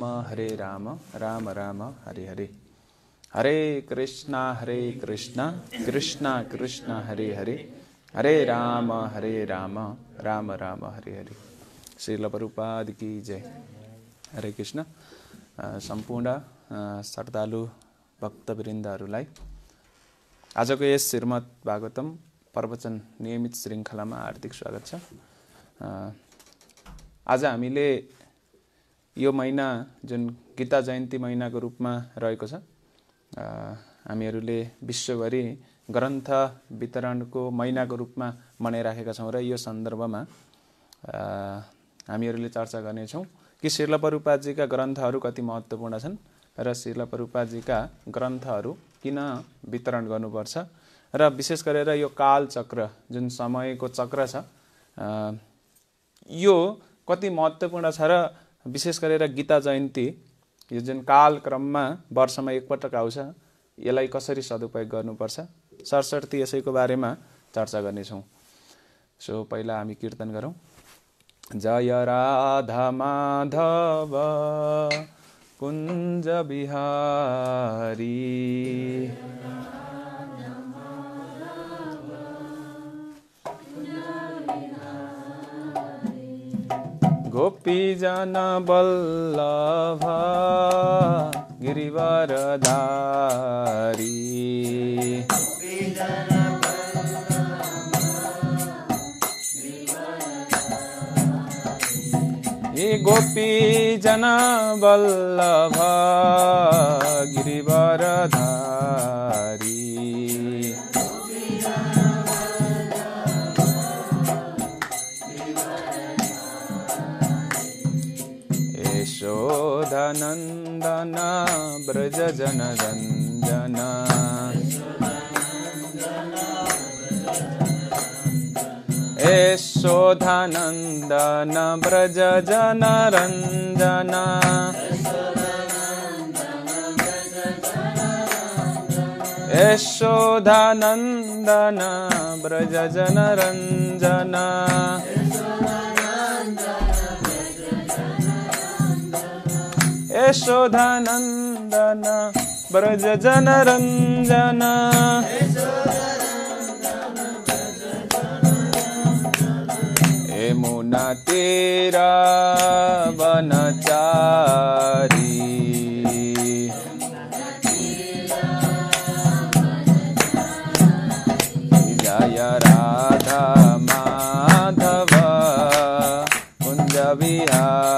हरे राम राम राम हरे हरे हरे कृष्ण हरे कृष्ण कृष्ण कृष्ण हरे हरे हरे राम हरे राम राम राम हरे हरे श्रीलपरूपाद की जय हरे कृष्ण सम्पूर्ण श्रद्धालु भक्तवृन्दहरूलाई आजको यस श्रीमद् भागवतम प्रवचन नियमित श्रृङ्खलामा हार्दिक स्वागत छ आज हामीले यो महिना जुन गीता जयन्ती महिनाको रूपमा रहेको छ हामीहरूले विश्वभरि ग्रन्थ वितरणको महिनाको रूपमा मनाइराखेका छौँ र यो सन्दर्भमा हामीहरूले चर्चा गर्नेछौँ कि शिलपरूपाजीका ग्रन्थहरू कति महत्त्वपूर्ण छन् र शिलपरूपाजीका ग्रन्थहरू किन वितरण गर्नुपर्छ र विशेष गरेर यो कालचक्र जुन समयको चक्र छ यो कति महत्त्वपूर्ण छ र विशेष गरेर गीता जयन्ती यो जुन कालक्रममा वर्षमा एकपटक आउँछ यसलाई कसरी सदुपयोग गर्नुपर्छ सरस्वती यसैको बारेमा चर्चा गर्नेछौँ सो पहिला हामी कीर्तन गरौँ जय राधा माधव कुञ्ज बिहारी गोपी जन बल्लभा गिरिवरधारी ये गोपी जन बल्लभा धारी ब्रजनन्दन ब्रजजनरञ्जन यशोधानन्दन ब्रजजनरञ्जन यशोधानन्दन ब्रजजनरञ्जन यशोधानन्दन ब्रज जनरञ्जन यमुना तेरा वनचारी जय राधा माधव कुञ्ज विहार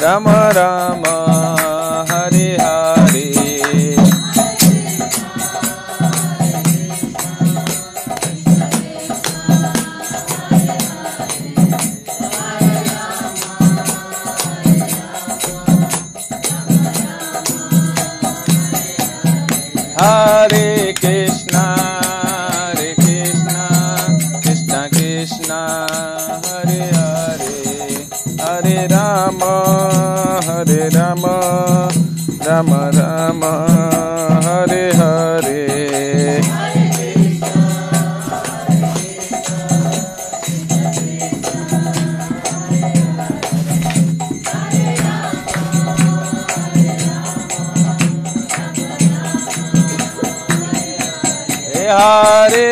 Rama Rama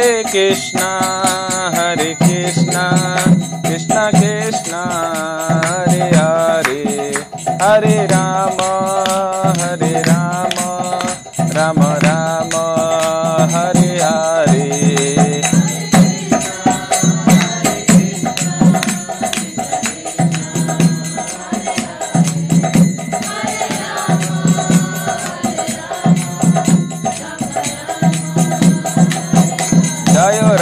Hare Krishna, Hare Krishna, Krishna Krishna, Hare Hare, Hare Rama.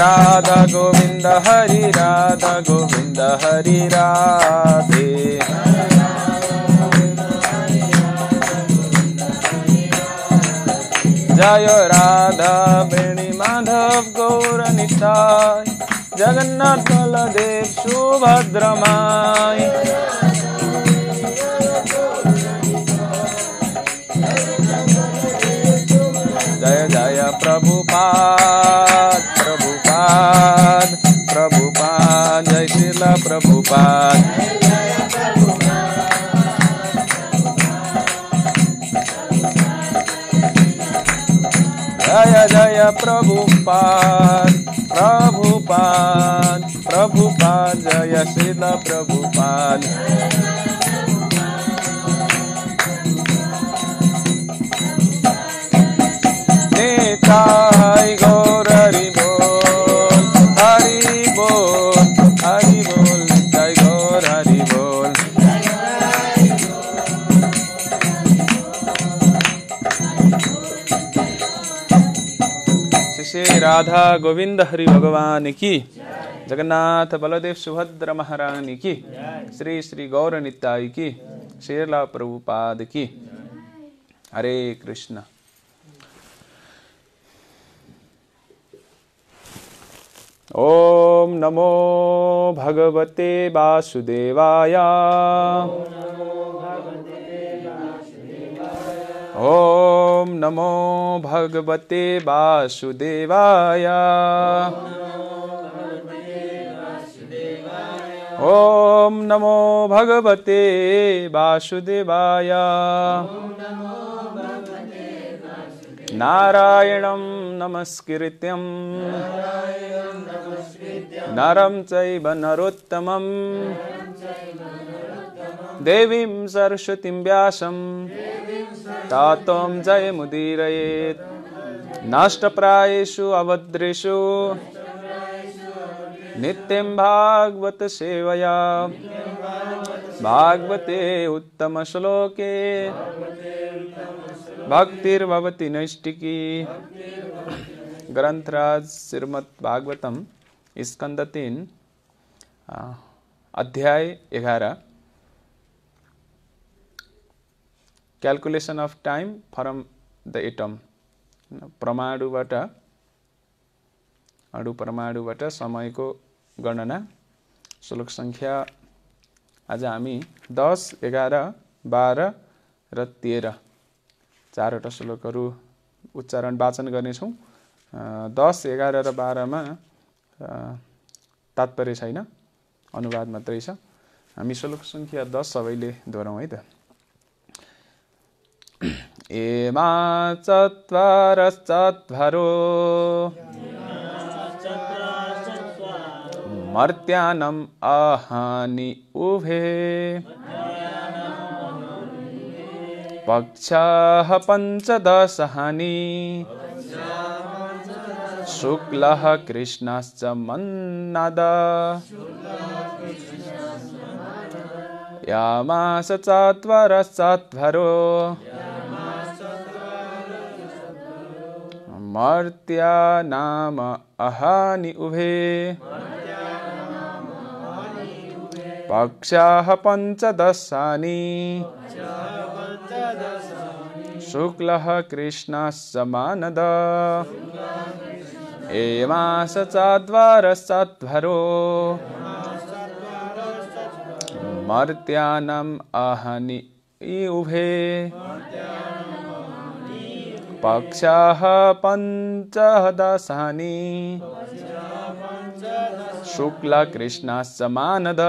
Radha Govinda Hari Radha Govinda Hari Radhe जय राधा वेणी माधव निताय जगन्नाथ बलदेव सुभद्रमाय जय जय प्रभु पा प्रभुपाद जय जय प्रभुपाद प्रभुपाद प्रभुपाद जय शिल प्रभुपाद निताय गो राधा गोविंद हरि भगवान की जगन्नाथ बलदेव सुभद्र महारानी की श्री श्री गौर निताई की शेरला प्रभुपाद की हरे कृष्ण ओम नमो भगवते वासुदेवाय ॐ नमो भगवते वासुदेवाय ॐ नमो भगवते वासुदेवाय नारायणं नमस्कृत्यं नरं चैव नरोत्तमम् देवीं सरस्वतीं व्यासं तातों जयमुदीरयेत् नष्टप्रायेषु अवद्रेषु नित्यं भागवतसेवया भागवते उत्तमश्लोके भक्तिर्भवति नैष्टिकी ग्रंथराज श्रीमद भागवतम स्कंद तीन अध्याय ग्यारह calculation of time from the atom परमाणुबाट अणु परमाणुबाट समयको गणना श्लोक सङ्ख्या आज हामी दस एघार बाह्र र तेह्र चारवटा श्लोकहरू उच्चारण वाचन गर्नेछौँ दस एघार र बाह्रमा तात्पर्य छैन अनुवाद मात्रै छ हामी श्लोक सङ्ख्या दस सबैले दोहोऱ्याउँ है त त्वरो मर्त्यानम् आहानि उभे पक्षाः पञ्चदशहानि शुक्लः कृष्णश्च मन्नद यामास चत्वरश्चत्वरो मर्त्यानाम अहानि उभे पक्षाः पञ्चदशानि शुक्लः कृष्णः एमास एवास मर्त्या मर्त्यानम् अहनि उभे पक्षः पञ्च दशानि शुक्लकृष्णाश्च मानद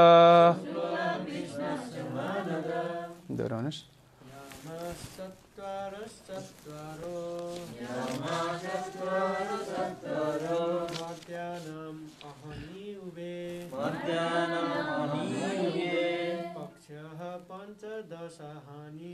पञ्चदशानि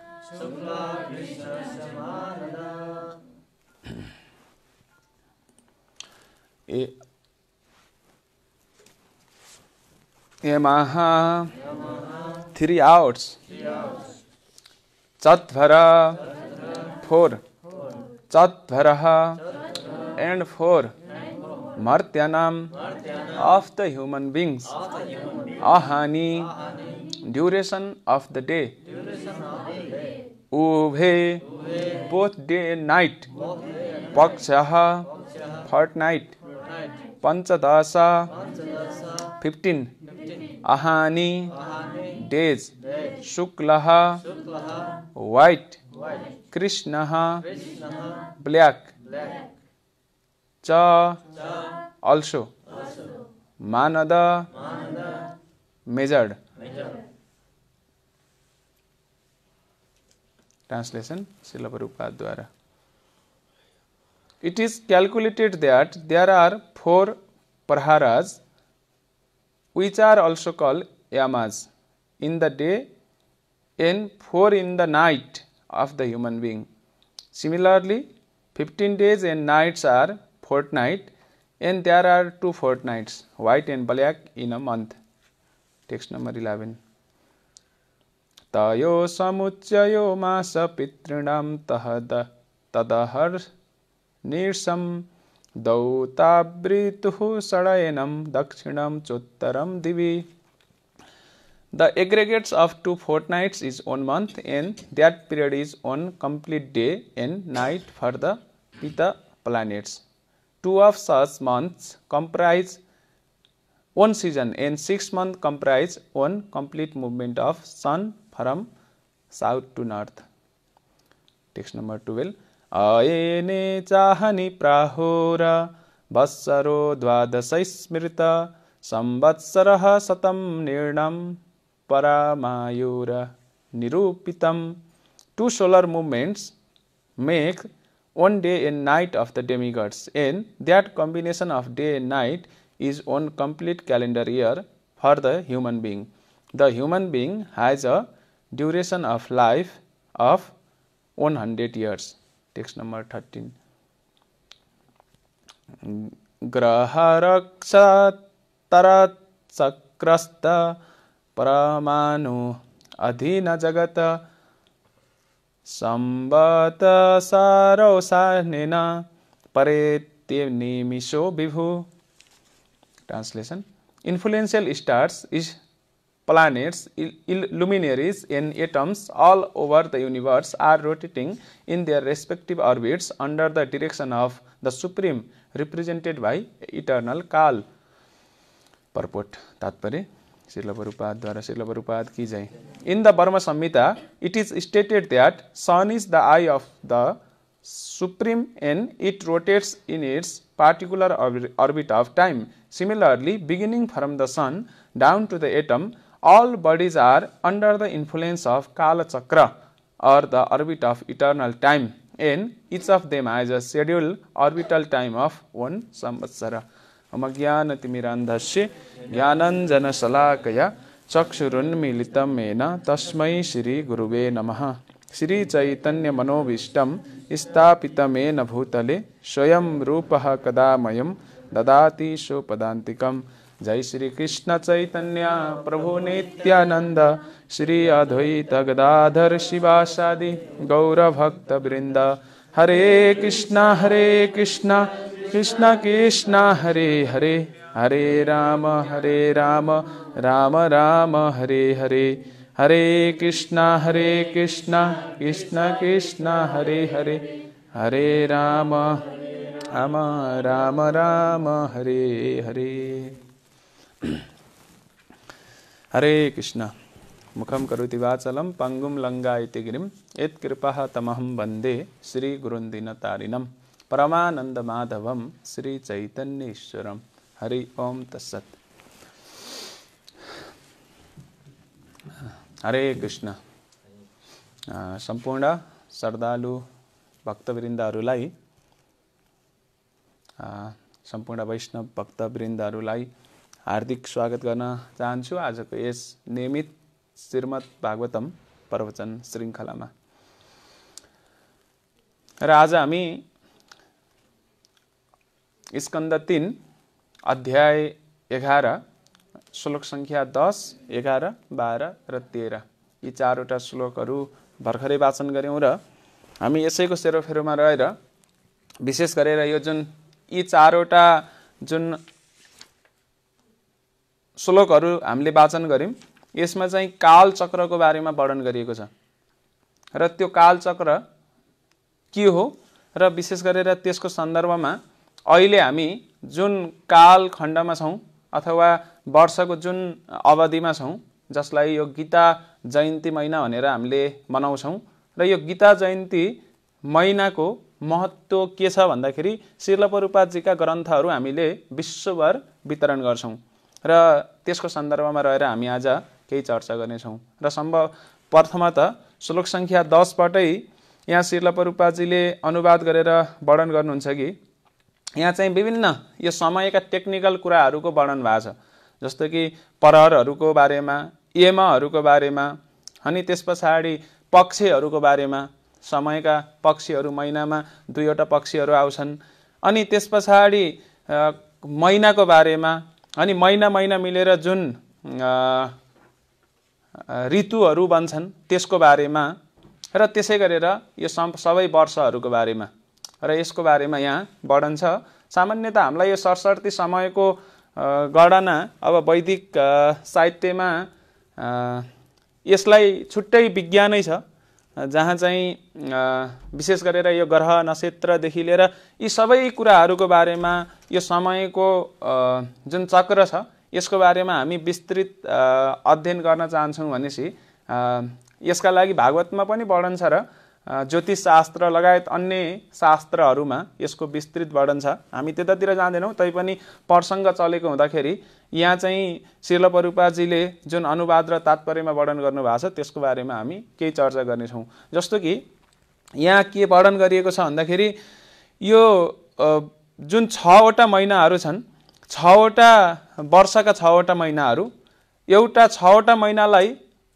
शुक्ला कृष्णस्य Yamaha. Yamaha. Three outs. Three outs. Chatvara. Chatvara. Four. four. Chatvaraha. Chatvara. And four. Martyanam. Martyanam. Of the human beings. The human beings. Ahani. Ahani. Duration of the day. Duration of उभे both day night पक्ष fortnight पंचदश fifteen अहानी days शुक्ल white कृष्ण black च also मानद measured translation Srila Prabhupada Dwara. It is calculated that there are four praharas which are also called yamas in the day and four in the night of the human being. Similarly, 15 days and nights are fortnight and there are two fortnights, white and black in a month. Text number 11. तयो समुच्चयो मास पितॄणां तहद तदहर् निर्सं दौतावृतुः षडयनं दक्षिणं चोत्तरं दिवि The aggregates of two fortnights is one month and that period is one complete day and night for the Pita planets. Two of such months comprise one season and six months comprise one complete movement of sun from south to north text number twelve अयने चाहनी प्राहोर बत्सरो द्वादश स्मृत संवत्सर शतम निर्णम परामायूर निरूपित to solar movements make one day and night of the demigods and that combination of day and night is one complete calendar year for the human being the human being has a duration of life of 100 years text number 13 ग्रहरक्षतरचक्रस्त परमाणु अधीन जगत अधीनजगत परे परेत्यनिमिषो विभु translation influential stars is planets, luminaries and atoms all over the universe are rotating in their respective orbits under the direction of the Supreme represented by eternal Kal. Purport Tatpare Srila Prabhupada Srila ki In the Burma Samhita, it is stated that sun is the eye of the supreme and it rotates in its particular orbit of time. Similarly, beginning from the sun down to the atom, all bodies are under the influence of Kala Chakra or the orbit of eternal time, and each of them has a scheduled orbital time of one samvatsara. Salakaya ज्ञानञ्जनशलाकया चक्षुरुन्मीलितं येन तस्मै श्रीगुरुवे Shri Chaitanya स्थापितमेन भूतले स्वयं रूपः Rupaha Kadamayam ददाति सोपदान्तिकम् जय श्री कृष्ण चैतन्य प्रभु प्रभुनित्यानन्द श्री अद्वैतगदाधर शिवासादि गौरभक्तवृन्द हरे कृष्ण हरे कृष्ण कृष्ण कृष्ण हरे हरे हरे राम हरे राम राम राम हरे हरे हरे कृष्ण हरे कृष्ण कृष्ण कृष्ण हरे हरे हरे राम राम राम राम हरे हरे हरे कृष्ण मुखम करोति वाचलम पंगुम लंगा इति एत यत्कृपा तमहं वंदे श्री गुरुंदिन तारिणम परमानंद माधवम श्री चैतन्यश्वरम हरि ओम तस्सत हरे कृष्ण सम्पूर्ण श्रद्धालु भक्तवृन्दहरूलाई सम्पूर्ण वैष्णव भक्तवृन्दहरूलाई हार्दिक स्वागत गर्न चाहन्छु आजको यस नियमित श्रीमद् भागवतम प्रवचन श्रृङ्खलामा र आज हामी स्कन्द तिन अध्याय एघार श्लोक सङ्ख्या दस एघार बाह्र र तेह्र यी चारवटा श्लोकहरू भर्खरै वाचन गऱ्यौँ र हामी यसैको सेरोफेरोमा रहेर विशेष गरेर यो जुन यी चारवटा जुन श्लोकहरू हामीले वाचन गऱ्यौँ यसमा चाहिँ कालचक्रको बारेमा वर्णन गरिएको छ र त्यो कालचक्र के हो र विशेष गरेर त्यसको सन्दर्भमा अहिले हामी जुन कालखण्डमा छौँ अथवा वर्षको जुन अवधिमा छौँ जसलाई यो गीता जयन्ती महिना भनेर हामीले मनाउँछौँ र यो गीता जयन्ती महिनाको महत्त्व के छ भन्दाखेरि शिलपरूपाजीका ग्रन्थहरू हामीले विश्वभर वितरण गर्छौँ र त्यसको सन्दर्भमा रहेर हामी आज केही चर्चा गर्नेछौँ र सम्भव प्रथमत श्लोक सङ्ख्या दसबाटै यहाँ शिर्लपरूपाजीले अनुवाद गरेर वर्णन गर्नुहुन्छ कि यहाँ चाहिँ विभिन्न यो समयका टेक्निकल कुराहरूको वर्णन भएको छ जस्तो कि परहरहरूको बारेमा एमाहरूको बारेमा अनि त्यस पछाडि पक्षहरूको बारेमा समयका पक्षीहरू महिनामा दुईवटा पक्षीहरू आउँछन् अनि त्यस पछाडि महिनाको बारेमा अनि महिना महिना मिलेर जुन ऋतुहरू बन्छन् त्यसको बारेमा र त्यसै गरेर यो सबै वर्षहरूको बारेमा र यसको बारेमा यहाँ वर्णन छ सामान्यत हामीलाई यो सरसर्ती समयको गणना अब वैदिक साहित्यमा यसलाई छुट्टै विज्ञानै छ जहाँ चाहिँ विशेष गरेर यो ग्रह नक्षत्रदेखि लिएर यी सबै कुराहरूको बारेमा यो समयको जुन चक्र छ यसको बारेमा हामी विस्तृत अध्ययन गर्न चाहन्छौँ भनेपछि यसका लागि भागवतमा पनि वर्णन छ र ज्योतिष शास्त्र लगायत अन्य शास्त्रहरूमा यसको विस्तृत वर्णन छ हामी त्यतातिर जाँदैनौँ तैपनि प्रसङ्ग चलेको हुँदाखेरि यहाँ चाहिँ परुपाजीले जुन अनुवाद र तात्पर्यमा वर्णन गर्नुभएको छ त्यसको बारेमा हामी केही चर्चा गर्नेछौँ जस्तो कि यहाँ के वर्णन गरिएको छ भन्दाखेरि यो जुन छवटा महिनाहरू छन् छवटा वर्षका छवटा महिनाहरू एउटा छवटा महिनालाई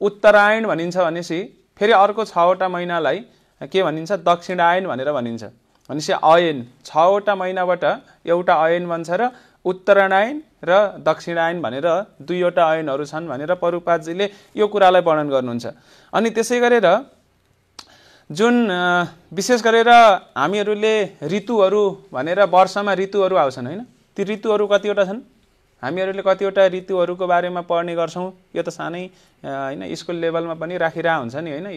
उत्तरायण भनिन्छ भनेपछि फेरि अर्को छवटा महिनालाई के भनिन्छ दक्षिणायन भनेर भनिन्छ भनेपछि अयन छवटा महिनाबाट एउटा अयन भन्छ र उत्तरायण र दक्षिणायन भनेर दुईवटा ऐनहरू छन् भनेर परुपातजीले यो कुरालाई वर्णन गर्नुहुन्छ अनि त्यसै गरेर जुन विशेष गरेर हामीहरूले ऋतुहरू भनेर वर्षमा ऋतुहरू आउँछन् होइन ती ऋतुहरू कतिवटा छन् हामीहरूले कतिवटा ऋतुहरूको बारेमा पढ्ने गर्छौँ यो त सानै होइन स्कुल लेभलमा पनि राखिरहेको हुन्छ नि होइन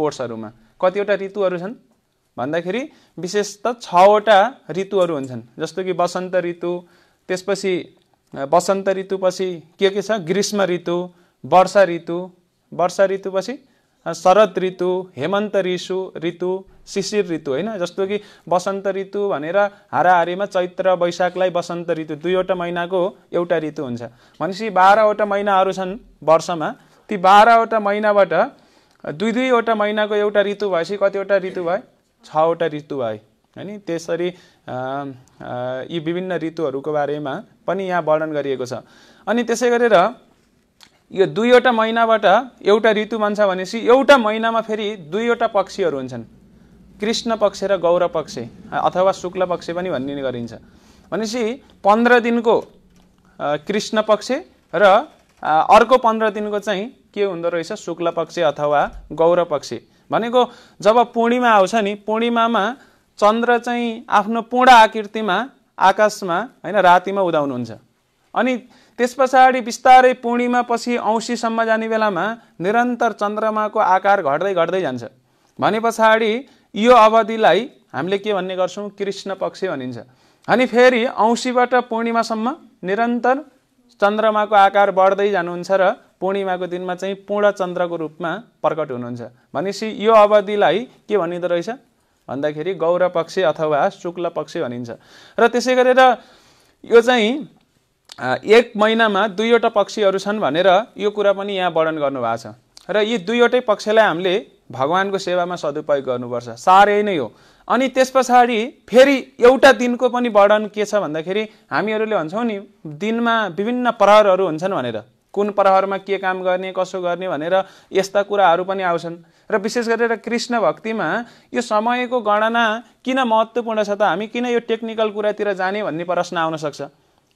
कोर्सहरूमा कतिवटा ऋतुहरू छन् भन्दाखेरि विशेष त छवटा ऋतुहरू हुन्छन् जस्तो कि बसन्त ऋतु त्यसपछि वसन्त ऋतुपछि के के छ ग्रीष्म ऋतु वर्षा ऋतु वर्षा ऋतुपछि शरद ऋतु हेमन्त ऋषु ऋतु शिशिर ऋतु होइन जस्तो कि वसन्त ऋतु भनेर हाराहारीमा चैत्र वैशाखलाई वसन्त ऋतु दुईवटा महिनाको एउटा ऋतु हुन्छ भनेपछि बाह्रवटा महिनाहरू छन् वर्षमा ती बाह्रवटा महिनाबाट दुई दुईवटा महिनाको एउटा ऋतु भएपछि कतिवटा ऋतु भए छवटा ऋतु भए होइन त्यसरी यी विभिन्न ऋतुहरूको बारेमा पनि यहाँ वर्णन गरिएको छ अनि त्यसै गरेर यो दुईवटा महिनाबाट एउटा ऋतु मान्छ भनेपछि एउटा महिनामा फेरि दुईवटा पक्षीहरू हुन्छन् कृष्ण पक्ष र गौरव पक्ष अथवा शुक्ल पक्ष पनि भन्ने गरिन्छ भनेपछि पन्ध्र दिनको कृष्ण पक्ष र अर्को पन्ध्र दिनको चाहिँ के हुँदो रहेछ शुक्ल पक्ष अथवा गौरव पक्ष भनेको जब पूर्णिमा आउँछ नि पूर्णिमामा चन्द्र चाहिँ आफ्नो पूर्ण आकृतिमा आकाशमा होइन रातिमा उदाउनुहुन्छ अनि त्यस पछाडि बिस्तारै पूर्णिमा पछि औँसीसम्म जाने बेलामा निरन्तर चन्द्रमाको आकार घट्दै घट्दै जान्छ भने पछाडि यो अवधिलाई हामीले के भन्ने गर्छौँ कृष्ण पक्ष भनिन्छ अनि फेरि औँसीबाट पूर्णिमासम्म निरन्तर चन्द्रमाको आकार बढ्दै जानुहुन्छ र पूर्णिमाको दिनमा चाहिँ पूर्ण चन्द्रको रूपमा प्रकट हुनुहुन्छ भनेपछि यो अवधिलाई के भनिँदो रहेछ भन्दाखेरि गौर पक्ष अथवा शुक्ल पक्ष भनिन्छ र त्यसै गरेर यो चाहिँ एक महिनामा दुईवटा पक्षीहरू छन् भनेर यो कुरा पनि यहाँ वर्णन गर्नुभएको छ र यी दुईवटै पक्षलाई हामीले भगवान्को सेवामा सदुपयोग गर्नुपर्छ साह्रै नै हो अनि त्यस पछाडि फेरि एउटा दिनको पनि वर्णन के छ भन्दाखेरि हामीहरूले भन्छौँ नि दिनमा विभिन्न प्रहरहरू हुन्छन् भनेर कुन प्रहरमा के काम गर्ने कसो गर्ने भनेर यस्ता कुराहरू पनि आउँछन् र विशेष गरेर कृष्ण भक्तिमा यो समयको गणना किन महत्त्वपूर्ण छ त हामी किन यो टेक्निकल कुरातिर जाने भन्ने प्रश्न आउन सक्छ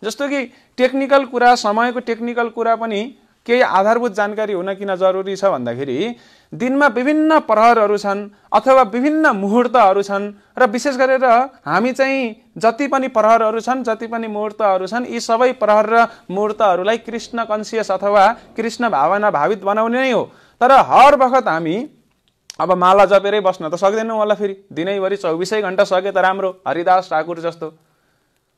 जस्तो कि टेक्निकल कुरा समयको टेक्निकल कुरा पनि केही आधारभूत जानकारी हुन किन जरुरी छ भन्दाखेरि दिनमा विभिन्न प्रहरहरू छन् अथवा विभिन्न मुहुर्तहरू छन् र विशेष गरेर हामी चाहिँ जति पनि प्रहरहरू छन् जति पनि मुहुर्तहरू छन् यी सबै प्रहर र मुहुर्तहरूलाई कृष्ण कन्सियस अथवा कृष्ण भावना भावित बनाउने नै हो तर हर बखत हामी अब माला जपेरै बस्न त सक्दैनौँ होला फेरि दिनैभरि चौबिसै घन्टा सके त राम्रो हरिदास ठाकुर जस्तो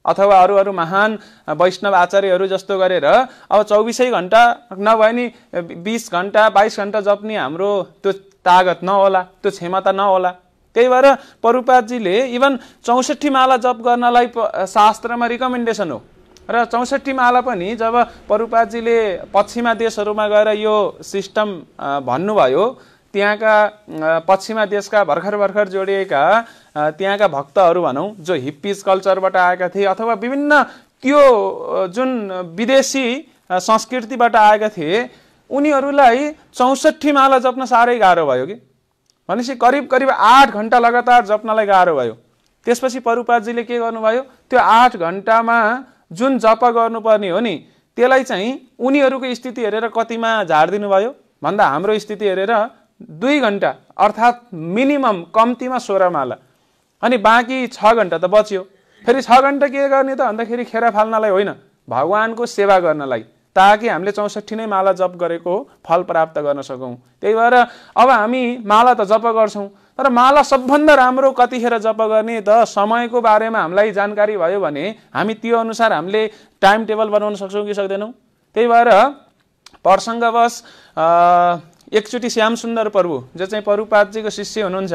अथवा अरू अरू महान वैष्णव आचार्यहरू जस्तो गरेर अब चौबिसै घन्टा नभए नि बिस घन्टा बाइस घन्टा जप्ने हाम्रो त्यो तागत नहोला त्यो क्षमता नहोला त्यही भएर परुपातजीले इभन चौसठी माला जप गर्नलाई शास्त्रमा रिकमेन्डेसन हो र चौसठी माला पनि जब परुपातजीले पश्चिमा देशहरूमा गएर यो सिस्टम भन्नुभयो त्यहाँका पश्चिमा देशका भर्खर भर्खर जोडिएका त्यहाँका भक्तहरू भनौँ जो हिप्पिज कल्चरबाट आएका थिए अथवा विभिन्न त्यो जुन विदेशी संस्कृतिबाट आएका थिए उनीहरूलाई चौसठी माला जप्न साह्रै गाह्रो भयो कि भनेपछि करिब करिब आठ घन्टा लगातार जप्नलाई गाह्रो भयो त्यसपछि परुपाजीले के गर्नुभयो त्यो आठ घन्टामा जुन जप गर्नुपर्ने हो नि त्यसलाई चाहिँ उनीहरूको स्थिति हेरेर कतिमा झारिदिनु भयो भन्दा हाम्रो स्थिति हेरेर दुई घन्टा अर्थात् मिनिमम कम्तीमा सोह्र माला अनि बाँकी छ घन्टा त बच्यो फेरि छ घन्टा के गर्ने त भन्दाखेरि खेर फाल्नलाई होइन भगवान्को सेवा गर्नलाई ताकि हामीले चौसठी नै माला जप गरेको फल प्राप्त गर्न सकौँ त्यही भएर अब हामी माला त जप गर्छौँ तर माला सबभन्दा राम्रो कतिखेर जप गर्ने त समयको बारेमा हामीलाई जानकारी भयो भने हामी त्यो अनुसार हामीले टाइम टेबल बनाउन सक्छौँ कि सक्दैनौँ त्यही भएर प्रसङ्गवश एकचोटि श्याम सुन्दर प्रभु जो चाहिँ परुपातजीको शिष्य हुनुहुन्छ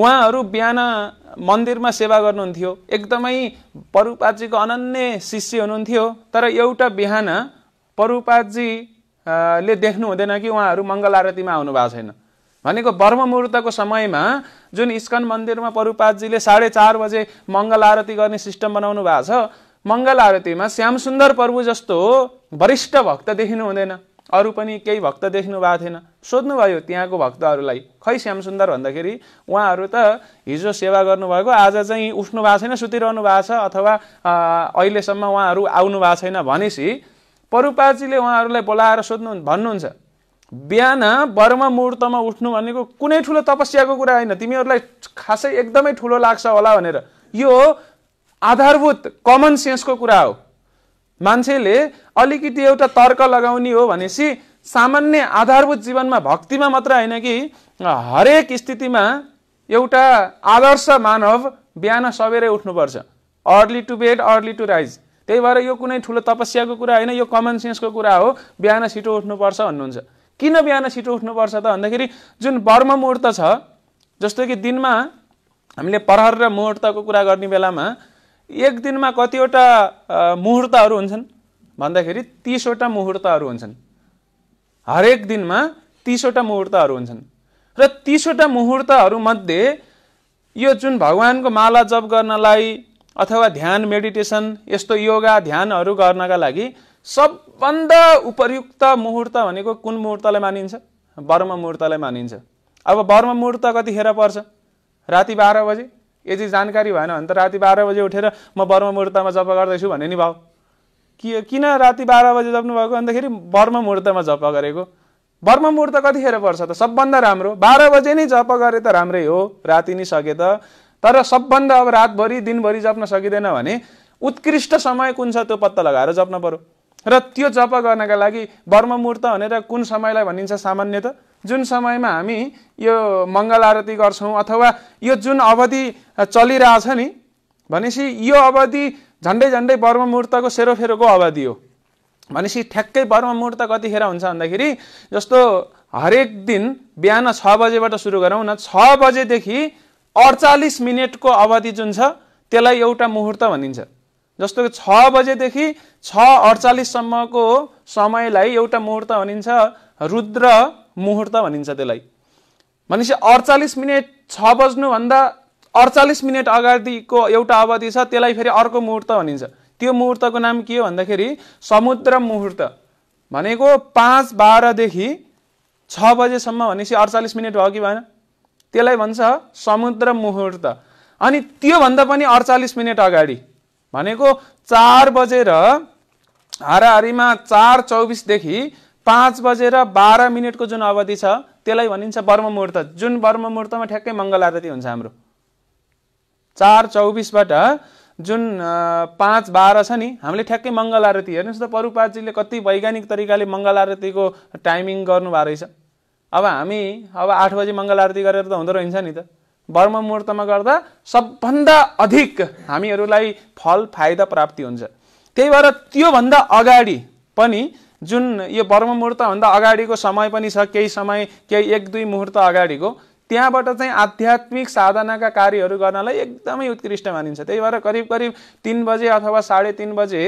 उहाँहरू बिहान मन्दिरमा सेवा गर्नुहुन्थ्यो एकदमै परुपातजीको अनन्य शिष्य हुनुहुन्थ्यो तर एउटा बिहान परुपातजी ले देख्नु हुँदैन कि उहाँहरू मङ्गल आरतीमा आउनु भएको छैन भनेको ब्रह्म समयमा जुन इस्कन मन्दिरमा परुपातजीले साढे चार बजे मङ्गल आरती गर्ने सिस्टम बनाउनु भएको छ मङ्गल आरतीमा श्यामसुन्दर प्रभु जस्तो वरिष्ठ भक्त देखिनु हुँदैन अरू पनि केही भक्त देख्नु भएको थिएन सोध्नुभयो त्यहाँको भक्तहरूलाई खै श्यामसुन्दर भन्दाखेरि उहाँहरू त हिजो सेवा गर्नुभएको आज चाहिँ उठ्नु भएको छैन सुतिरहनु भएको छ अथवा अहिलेसम्म उहाँहरू आउनु भएको छैन भनेपछि परुपाजीले उहाँहरूलाई बोलाएर सोध्नु भन्नुहुन्छ बिहान बर्म मुहुर्तमा उठ्नु भनेको कुनै ठुलो तपस्याको कुरा होइन तिमीहरूलाई खासै एकदमै ठुलो लाग्छ होला भनेर यो आधारभूत कमन सेन्सको कुरा हो मान्छेले अलिकति एउटा तर्क लगाउने हो भनेपछि सामान्य आधारभूत जीवनमा भक्तिमा मात्र होइन कि हरेक स्थितिमा एउटा आदर्श मानव बिहान सबेरै उठ्नुपर्छ early to bed early to rise त्यही भएर यो कुनै ठुलो तपस्याको कुरा होइन यो कमन सेन्सको कुरा हो बिहान छिटो उठ्नुपर्छ भन्नुहुन्छ किन बिहान छिटो उठ्नुपर्छ त भन्दाखेरि जुन वर्म मुहुर्त छ जस्तो कि दिनमा हामीले प्रहर र मुहुर्तको कुरा गर्ने बेलामा एक दिनमा कतिवटा मुहुर्तहरू हुन्छन् भन्दाखेरि तिसवटा मुहुर्तहरू हुन्छन् हरेक दिनमा तिसवटा मुहुर्तहरू हुन्छन् र तिसवटा मुहुर्तहरूमध्ये यो जुन भगवान्को माला जप गर्नलाई अथवा ध्यान मेडिटेसन यस्तो योगा ध्यानहरू गर्नका लागि सबभन्दा उपयुक्त मुहुर्त भनेको कुन मुहुर्तलाई मानिन्छ ब्रह्म मुहुर्तलाई मानिन्छ अब ब्रह्म मुहुर्त कतिखेर पर्छ राति बाह्र बजे यदि जानकारी भएन भने त राति बाह्र बजे उठेर म बर्म मुहुर्तमा जप गर्दैछु भन्ने नि भाउ कि किन राति बाह्र बजे जप्नु भएको भन्दाखेरि बर्म मुहुर्तमा जप गरेको बर्म मुहुर्त कतिखेर पर्छ त सबभन्दा राम्रो बाह्र बजे नै जप गरे त राम्रै हो राति नै सके त तर सबभन्दा अब रातभरि दिनभरि जप्न सकिँदैन भने उत्कृष्ट समय कुन छ त्यो पत्ता लगाएर जप्न पऱ्यो र त्यो जप गर्नका लागि ब्रह्ममुहूर्त भनेर कुन समयलाई भनिन्छ सामान्यत जुन समयमा हामी यो मङ्गल आरती गर्छौँ अथवा यो जुन अवधि चलिरहेछ नि भनेपछि यो अवधि झन्डै झन्डै ब्रह्ममुहूर्तको सेरोफेरोको अवधि हो भनेपछि ठ्याक्कै ब्रह्ममुहूर्त कतिखेर हुन्छ भन्दाखेरि जस्तो हरेक दिन बिहान छ बजेबाट सुरु गरौँ न छ बजेदेखि अडचालिस मिनटको अवधि जुन छ त्यसलाई एउटा मुहुर्त भनिन्छ जस्तो कि छ बजेदेखि छ अडचालिससम्मको समयलाई एउटा मुहुर्त भनिन्छ रुद्र मुहुर्त भनिन्छ त्यसलाई भनेपछि अडचालिस मिनट छ बज्नुभन्दा अडचालिस मिनट अगाडिको एउटा अवधि छ त्यसलाई फेरि अर्को मुहुर्त भनिन्छ त्यो मुहुर्तको नाम के हो भन्दाखेरि समुद्र मुहुर्त भनेको पाँच बाह्रदेखि छ बजेसम्म भनेपछि अडचालिस मिनट भयो कि भएन त्यसलाई भन्छ समुद्र मुहुर्त अनि त्योभन्दा पनि अडचालिस मिनट अगाडि भनेको चार बजेर हाराहारीमा चार चौबिसदेखि पाँच बजेर बाह्र मिनटको जुन अवधि छ त्यसलाई भनिन्छ ब्रह्म मुहुर्त जुन ब्रह्म मुहुर्तमा ठ्याक्कै मङ्गल आरती हुन्छ हाम्रो चार चौबिसबाट जुन पाँच बाह्र छ नि हामीले ठ्याक्कै मङ्गल आरती हेर्नुहोस् त परुपातजीले कति वैज्ञानिक तरिकाले मङ्गल आरतीको टाइमिङ गर्नुभएको रहेछ अब हामी अब आठ बजी मङ्गल आरती गरेर त हुँदो रहेछ नि त ब्रह्म मुहुर्तमा गर्दा सबभन्दा अधिक हामीहरूलाई फल फाइदा प्राप्ति हुन्छ त्यही भएर त्योभन्दा अगाडि पनि जुन यो ब्रह्म मुहुर्तभन्दा अगाडिको समय पनि छ केही समय केही एक दुई मुहुर्त अगाडिको त्यहाँबाट चाहिँ आध्यात्मिक साधनाका कार्यहरू गर्नलाई एकदमै उत्कृष्ट मानिन्छ त्यही भएर करिब करिब तिन बजे अथवा साढे तिन बजे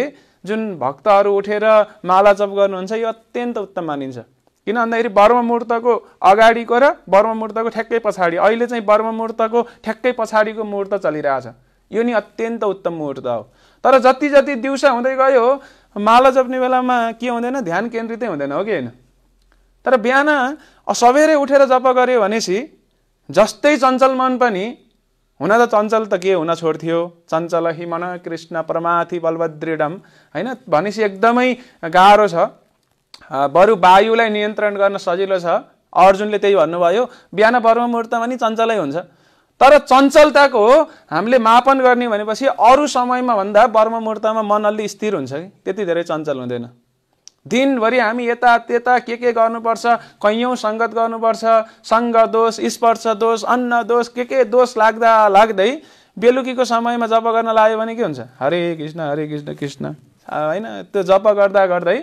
जुन भक्तहरू उठेर माला जप गर्नुहुन्छ यो अत्यन्त उत्तम मानिन्छ किन भन्दाखेरि ब्रह्ममुर्तको अगाडिको र ब्रह्ममुर्तको ठ्याक्कै पछाडि अहिले चाहिँ ब्रह्ममुर्तको ठ्याक्कै पछाडिको मुहुर्त चलिरहेछ यो नि अत्यन्त उत्तम मुहुर्त हो तर जति जति दिउँसो हुँदै गयो माला जप्ने बेलामा के हुँदैन ध्यान केन्द्रितै हुँदैन हो कि होइन तर बिहान सबेरै उठेर जप गऱ्यो भनेपछि जस्तै चञ्चल मन पनि हुन त चञ्चल त के हुन छोड्थ्यो चञ्चल हि मन कृष्ण परमाथि बलभद्रिडम होइन भनेपछि एकदमै गाह्रो छ बरु वायुलाई नियन्त्रण गर्न सजिलो छ अर्जुनले त्यही भन्नुभयो बिहान ब्रह्ममुहुर्तमा नि चञ्चलै हुन्छ तर चञ्चलताको हामीले मापन गर्ने भनेपछि अरू समयमा भन्दा ब्रह्ममुहुर्तमा मन अलि स्थिर हुन्छ कि त्यति धेरै चञ्चल हुँदैन दिनभरि हामी यता त्यता के के गर्नुपर्छ कैयौँ सङ्गत गर्नुपर्छ सङ्ग दोष स्पर्श दोष अन्न दोष के के दोष लाग्दा लाग्दै बेलुकीको समयमा जप गर्न लाग्यो भने के हुन्छ हरे कृष्ण हरे कृष्ण कृष्ण होइन त्यो जप गर्दा गर्दै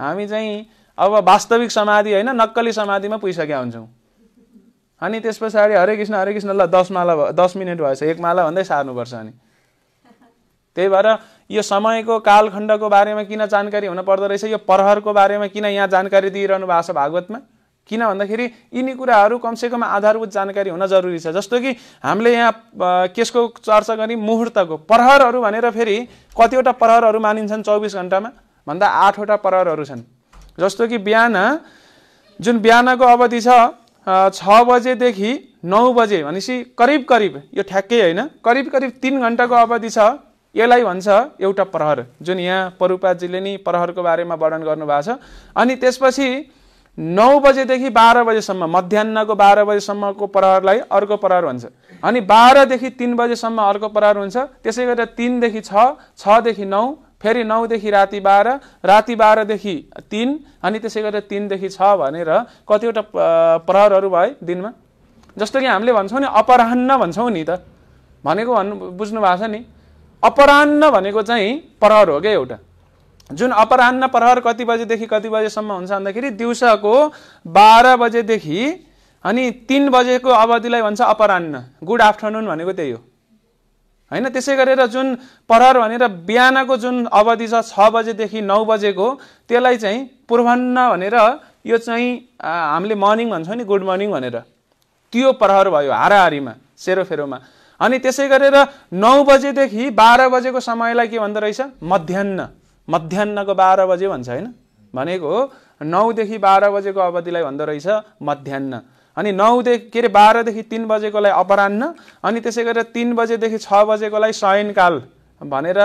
हामी चाहिँ अब वास्तविक समाधि होइन नक्कली समाधिमा पुगिसकेका हुन्छौँ अनि त्यस पछाडि हरे कृष्ण हरे कृष्ण ल दस माला दस मिनट भएछ एक माला भन्दै सार्नुपर्छ अनि त्यही भएर यो समयको कालखण्डको बारेमा किन जानकारी हुन पर्दो रहेछ यो प्रहरको बारेमा किन यहाँ जानकारी दिइरहनु भएको छ भागवतमा किन भन्दाखेरि यिनी कुराहरू कमसेकम आधारभूत जानकारी हुन जरुरी छ जस्तो कि हामीले यहाँ केसको चर्चा गर्ने मुहुर्तको प्रहरहरू भनेर फेरि कतिवटा प्रहरहरू मानिन्छन् चौबिस घन्टामा भन्दा आठवटा प्रहरहरू छन् जस्तो कि बिहान जुन बिहानको अवधि छ छ बजेदेखि नौ बजे भनेपछि करिब करिब यो ठ्याक्कै होइन करिब करिब तिन घन्टाको अवधि छ यसलाई भन्छ एउटा प्रहर जुन यहाँ परुपाजीले नि प्रहरको बारेमा वर्णन गर्नुभएको छ अनि त्यसपछि नौ बजेदेखि बाह्र बजेसम्म मध्याहको बाह्र बजेसम्मको प्रहरलाई अर्को प्रहर भन्छ अनि बाह्रदेखि तिन बजेसम्म अर्को प्रहर हुन्छ त्यसै गरेर तिनदेखि छ छदेखि नौ फेरि नौदेखि राति बाह्र राति बाह्रदेखि तिन अनि त्यसै गरेर तिनदेखि छ भनेर कतिवटा प्रहरहरू भए दिनमा जस्तो कि हामीले भन्छौँ नि अपराह्न भन्छौँ नि त भनेको भन्नु बुझ्नु भएको छ नि अपराह्न भनेको चाहिँ प्रहर हो क्या एउटा जुन अपराह्न प्रहर कति बजेदेखि कति बजेसम्म हुन्छ भन्दाखेरि दिउँसोको बाह्र बजेदेखि अनि तिन बजेको अवधिलाई भन्छ अपराह्न गुड आफ्टरनुन भनेको त्यही हो होइन त्यसै गरेर जुन प्रहर भनेर बिहानको जुन अवधि छ छ बजेदेखि नौ बजेको त्यसलाई चाहिँ पूर्वान्न भनेर यो चाहिँ हामीले मर्निङ भन्छौँ नि गुड मर्निङ भनेर त्यो प्रहर भयो हाराहारीमा सेरोफेरोमा अनि त्यसै गरेर नौ बजेदेखि बाह्र बजेको समयलाई के भन्दो रहेछ मध्यान्न मध्यान्नको बाह्र बजे भन्छ होइन भनेको नौदेखि बाह्र बजेको अवधिलाई भन्दो रहेछ मध्यान्न अनि नौदेखि के अरे बाह्रदेखि तिन बजेकोलाई अपराह्न अनि त्यसै गरेर तिन बजेदेखि छ बजेकोलाई शयनकाल भनेर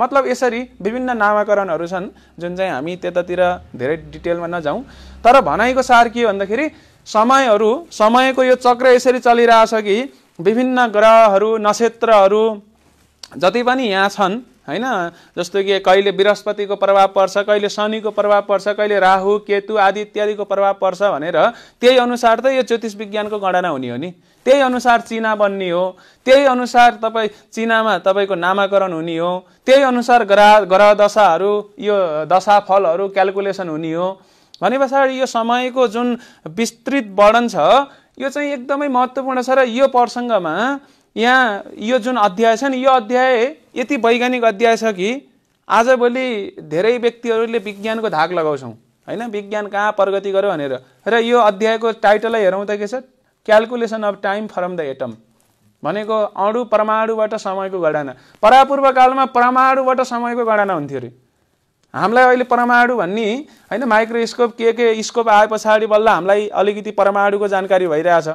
मतलब यसरी विभिन्न नामाकरणहरू छन् जुन चाहिँ हामी त्यतातिर धेरै डिटेलमा नजाउँ तर भनाइको सार के हो भन्दाखेरि समयहरू समयको यो चक्र यसरी चलिरहेछ कि विभिन्न ग्रहहरू नक्षत्रहरू जति पनि यहाँ छन् होइन जस्तो कि कहिले बृहस्पतिको प्रभाव पर्छ कहिले शनिको प्रभाव पर्छ कहिले राहु केतु आदि इत्यादिको प्रभाव पर्छ भनेर त्यही अनुसार त यो ज्योतिष विज्ञानको गणना हुने हो नि त्यही अनुसार चिना बन्ने हो त्यही अनुसार तपाईँ चिनामा तपाईँको नामाकरण हुने हो त्यही अनुसार ग्रह ग्रह दशाहरू यो दशा फलहरू क्यालकुलेसन हुने हो भने पछाडि यो समयको जुन विस्तृत वर्णन छ यो चाहिँ एकदमै महत्त्वपूर्ण छ र यो प्रसङ्गमा यहाँ यो जुन अध्याय छ नि यो अध्याय यति वैज्ञानिक अध्याय छ कि आजभोलि धेरै व्यक्तिहरूले विज्ञानको धाक लगाउँछौँ होइन विज्ञान कहाँ प्रगति गर्यो भनेर र यो अध्यायको टाइटललाई हेरौँ त के छ calculation of time from the atom भनेको अणु परमाणुबाट समयको गणना परापूर्व कालमा परमाणुबाट समयको गणना हुन्थ्यो अरे हामीलाई अहिले परमाणु भन्ने होइन माइक्रोस्कोप के के स्कोप आए पछाडि बल्ल हामीलाई अलिकति परमाणुको जानकारी भइरहेछ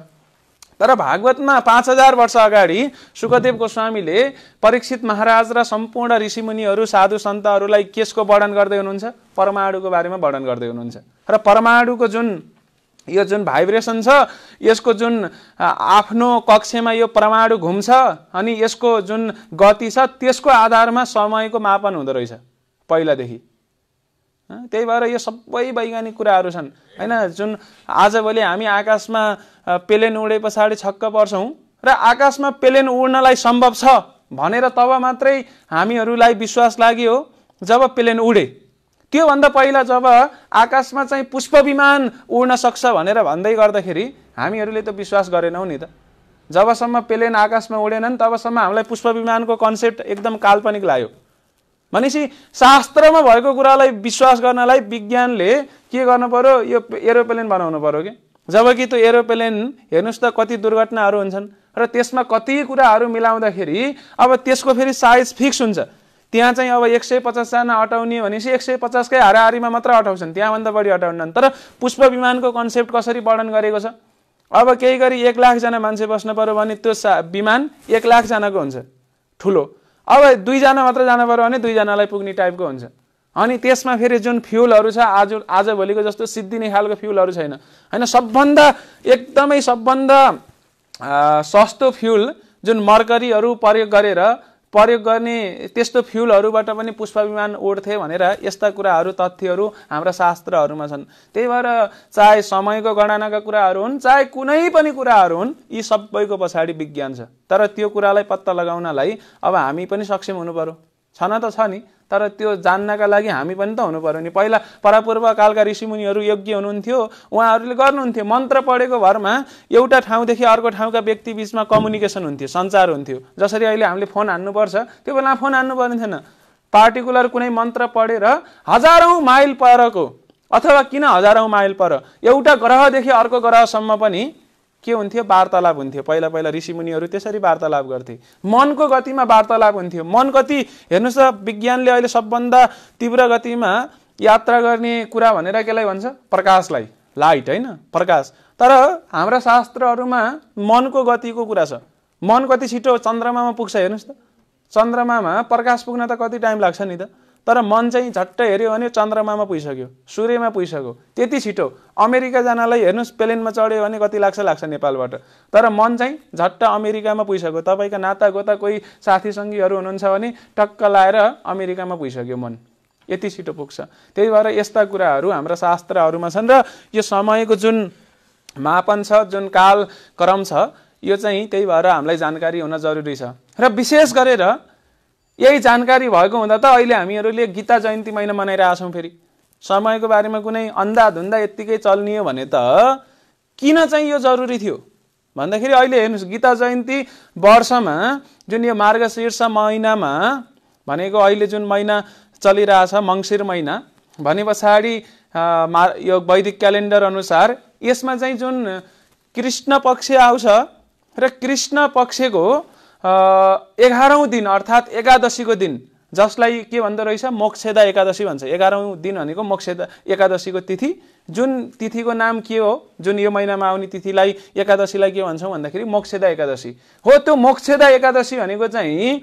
तर भागवतमा पाँच हजार वर्ष अगाडि सुखदेव गोस्वामीले परीक्षित महाराज र सम्पूर्ण ऋषिमुनिहरू साधु सन्तहरूलाई केसको वर्णन गर्दै हुनुहुन्छ परमाणुको बारेमा वर्णन गर्दै हुनुहुन्छ र परमाणुको जुन यो जुन भाइब्रेसन छ यसको जुन आफ्नो कक्षमा यो परमाणु घुम्छ अनि यसको जुन गति छ त्यसको आधारमा समयको मापन हुँदो रहेछ पहिलादेखि त्यही भएर यो सबै वैज्ञानिक कुराहरू छन् होइन जुन आजभोलि हामी आकाशमा प्लेन उडे पछाडि छक्क पर्छौँ र आकाशमा प्लेन उड्नलाई सम्भव छ भनेर तब मात्रै हामीहरूलाई विश्वास लाग्यो जब प्लेन उडे त्योभन्दा पहिला जब आकाशमा चाहिँ पुष्प विमान उड्न सक्छ भनेर भन्दै गर्दाखेरि हामीहरूले त विश्वास गरेनौँ नि त जबसम्म प्लेन आकाशमा उडेनन् तबसम्म हामीलाई पुष्प विमानको कन्सेप्ट एकदम काल्पनिक लाग्यो भनेपछि शास्त्रमा भएको कुरालाई विश्वास गर्नलाई विज्ञानले के गर्नु पऱ्यो यो एरोप्लेन बनाउनु पऱ्यो कि जबकि त्यो एरोप्लेन हेर्नुहोस् त कति दुर्घटनाहरू हुन्छन् र त्यसमा कति कुराहरू मिलाउँदाखेरि अब त्यसको फेरि साइज फिक्स हुन्छ त्यहाँ चाहिँ अब एक सय पचासजना अटाउने भनेपछि एक सय पचासकै हाराहारीमा मात्र अटाउँछन् त्यहाँभन्दा बढी अटाउँदैनन् तर पुष्प विमानको कन्सेप्ट कसरी वर्णन गरेको छ अब केही गरी एक लाखजना मान्छे बस्नु पऱ्यो भने त्यो सा विमान एक लाखजनाको हुन्छ ठुलो अब दुईजना मात्र जानु पऱ्यो भने दुईजनालाई पुग्ने टाइपको हुन्छ अनि त्यसमा फेरि जुन फ्युलहरू छ आज आजभोलिको जस्तो सिद्धिने खालको फ्युलहरू छैन होइन सबभन्दा एकदमै सबभन्दा सस्तो फ्युल जुन मर्करीहरू प्रयोग गरेर प्रयोग गर्ने त्यस्तो फ्युलहरूबाट पनि पुष्प विमान उड्थे भनेर यस्ता कुराहरू तथ्यहरू हाम्रा शास्त्रहरूमा छन् त्यही भएर चाहे समयको गणनाका कुराहरू हुन् चाहे कुनै पनि कुराहरू हुन् यी सबैको पछाडि विज्ञान छ तर त्यो कुरालाई पत्ता लगाउनलाई अब हामी पनि सक्षम हुनु पऱ्यो छन त छ नि तर त्यो जान्नका लागि हामी पनि त हुनु पऱ्यो नि पहिला परापूर्वकालका ऋषिमुनिहरू योग्य हुनुहुन्थ्यो उहाँहरूले गर्नुहुन्थ्यो मन्त्र पढेको भरमा एउटा ठाउँदेखि अर्को ठाउँका व्यक्ति बिचमा कम्युनिकेसन हुन्थ्यो सञ्चार हुन्थ्यो जसरी अहिले हामीले फोन हान्नुपर्छ त्यो बेला फोन हान्नु पर्ने थिएन पार्टिकुलर कुनै मन्त्र पढेर हजारौँ माइल परको अथवा किन हजारौँ माइल पर एउटा ग्रहदेखि अर्को ग्रहसम्म पनि के हुन्थ्यो वार्तालाप हुन्थ्यो पहिला पहिला ऋषिमुनिहरू त्यसरी वार्तालाप गर्थे मनको गतिमा वार्तालाप हुन्थ्यो मन कति हेर्नुहोस् त विज्ञानले अहिले सबभन्दा तीव्र गतिमा यात्रा गर्ने कुरा भनेर केलाई भन्छ प्रकाशलाई लाइट होइन प्रकाश तर हाम्रा शास्त्रहरूमा मनको गतिको कुरा छ मन कति छिटो चन्द्रमामा पुग्छ हेर्नुहोस् त चन्द्रमामा प्रकाश पुग्न त कति टाइम लाग्छ नि त तर मन चाहिँ झट्ट हेऱ्यो भने चन्द्रमामा पुगिसक्यो सूर्यमा पुगिसक्यो त्यति छिटो अमेरिका जानलाई हेर्नुहोस् प्लेनमा चढ्यो भने कति लाग्छ लाग्छ नेपालबाट तर मन चाहिँ झट्ट अमेरिकामा पुगिसक्यो तपाईँका गोता कोही साथीसङ्गीहरू हुनुहुन्छ भने टक्क लाएर अमेरिकामा पुगिसक्यो मन यति छिटो पुग्छ त्यही भएर यस्ता कुराहरू हाम्रा शास्त्रहरूमा छन् र यो समयको जुन मापन छ जुन कालक्रम छ यो चाहिँ त्यही भएर हामीलाई जानकारी हुन जरुरी छ र विशेष गरेर यही जानकारी भएको हुँदा त अहिले हामीहरूले गीता जयन्ती महिना मनाइरहेको छौँ फेरि समयको बारेमा कुनै अन्दाज हुँदा यत्तिकै चल्नियो भने त किन चाहिँ यो जरुरी थियो भन्दाखेरि अहिले हेर्नुहोस् गीता जयन्ती वर्षमा जुन यो मार्गशीर्ष महिनामा भनेको अहिले जुन महिना चलिरहेछ मङ्सिर महिना भने पछाडि मा यो वैदिक क्यालेन्डर अनुसार यसमा चाहिँ जुन कृष्ण पक्ष आउँछ र कृष्ण पक्षको एघारौँ दिन अर्थात् एकादशीको दिन जसलाई के भन्दो रहेछ मोक्षेदा एकादशी भन्छ एघारौँ दिन भनेको मोक्षेदा एकादशीको तिथि जुन तिथिको नाम के हो जुन यो महिनामा आउने तिथिलाई एकादशीलाई के भन्छौँ भन्दाखेरि मोक्षेदा एकादशी हो त्यो मोक्षेदा एकादशी भनेको चाहिँ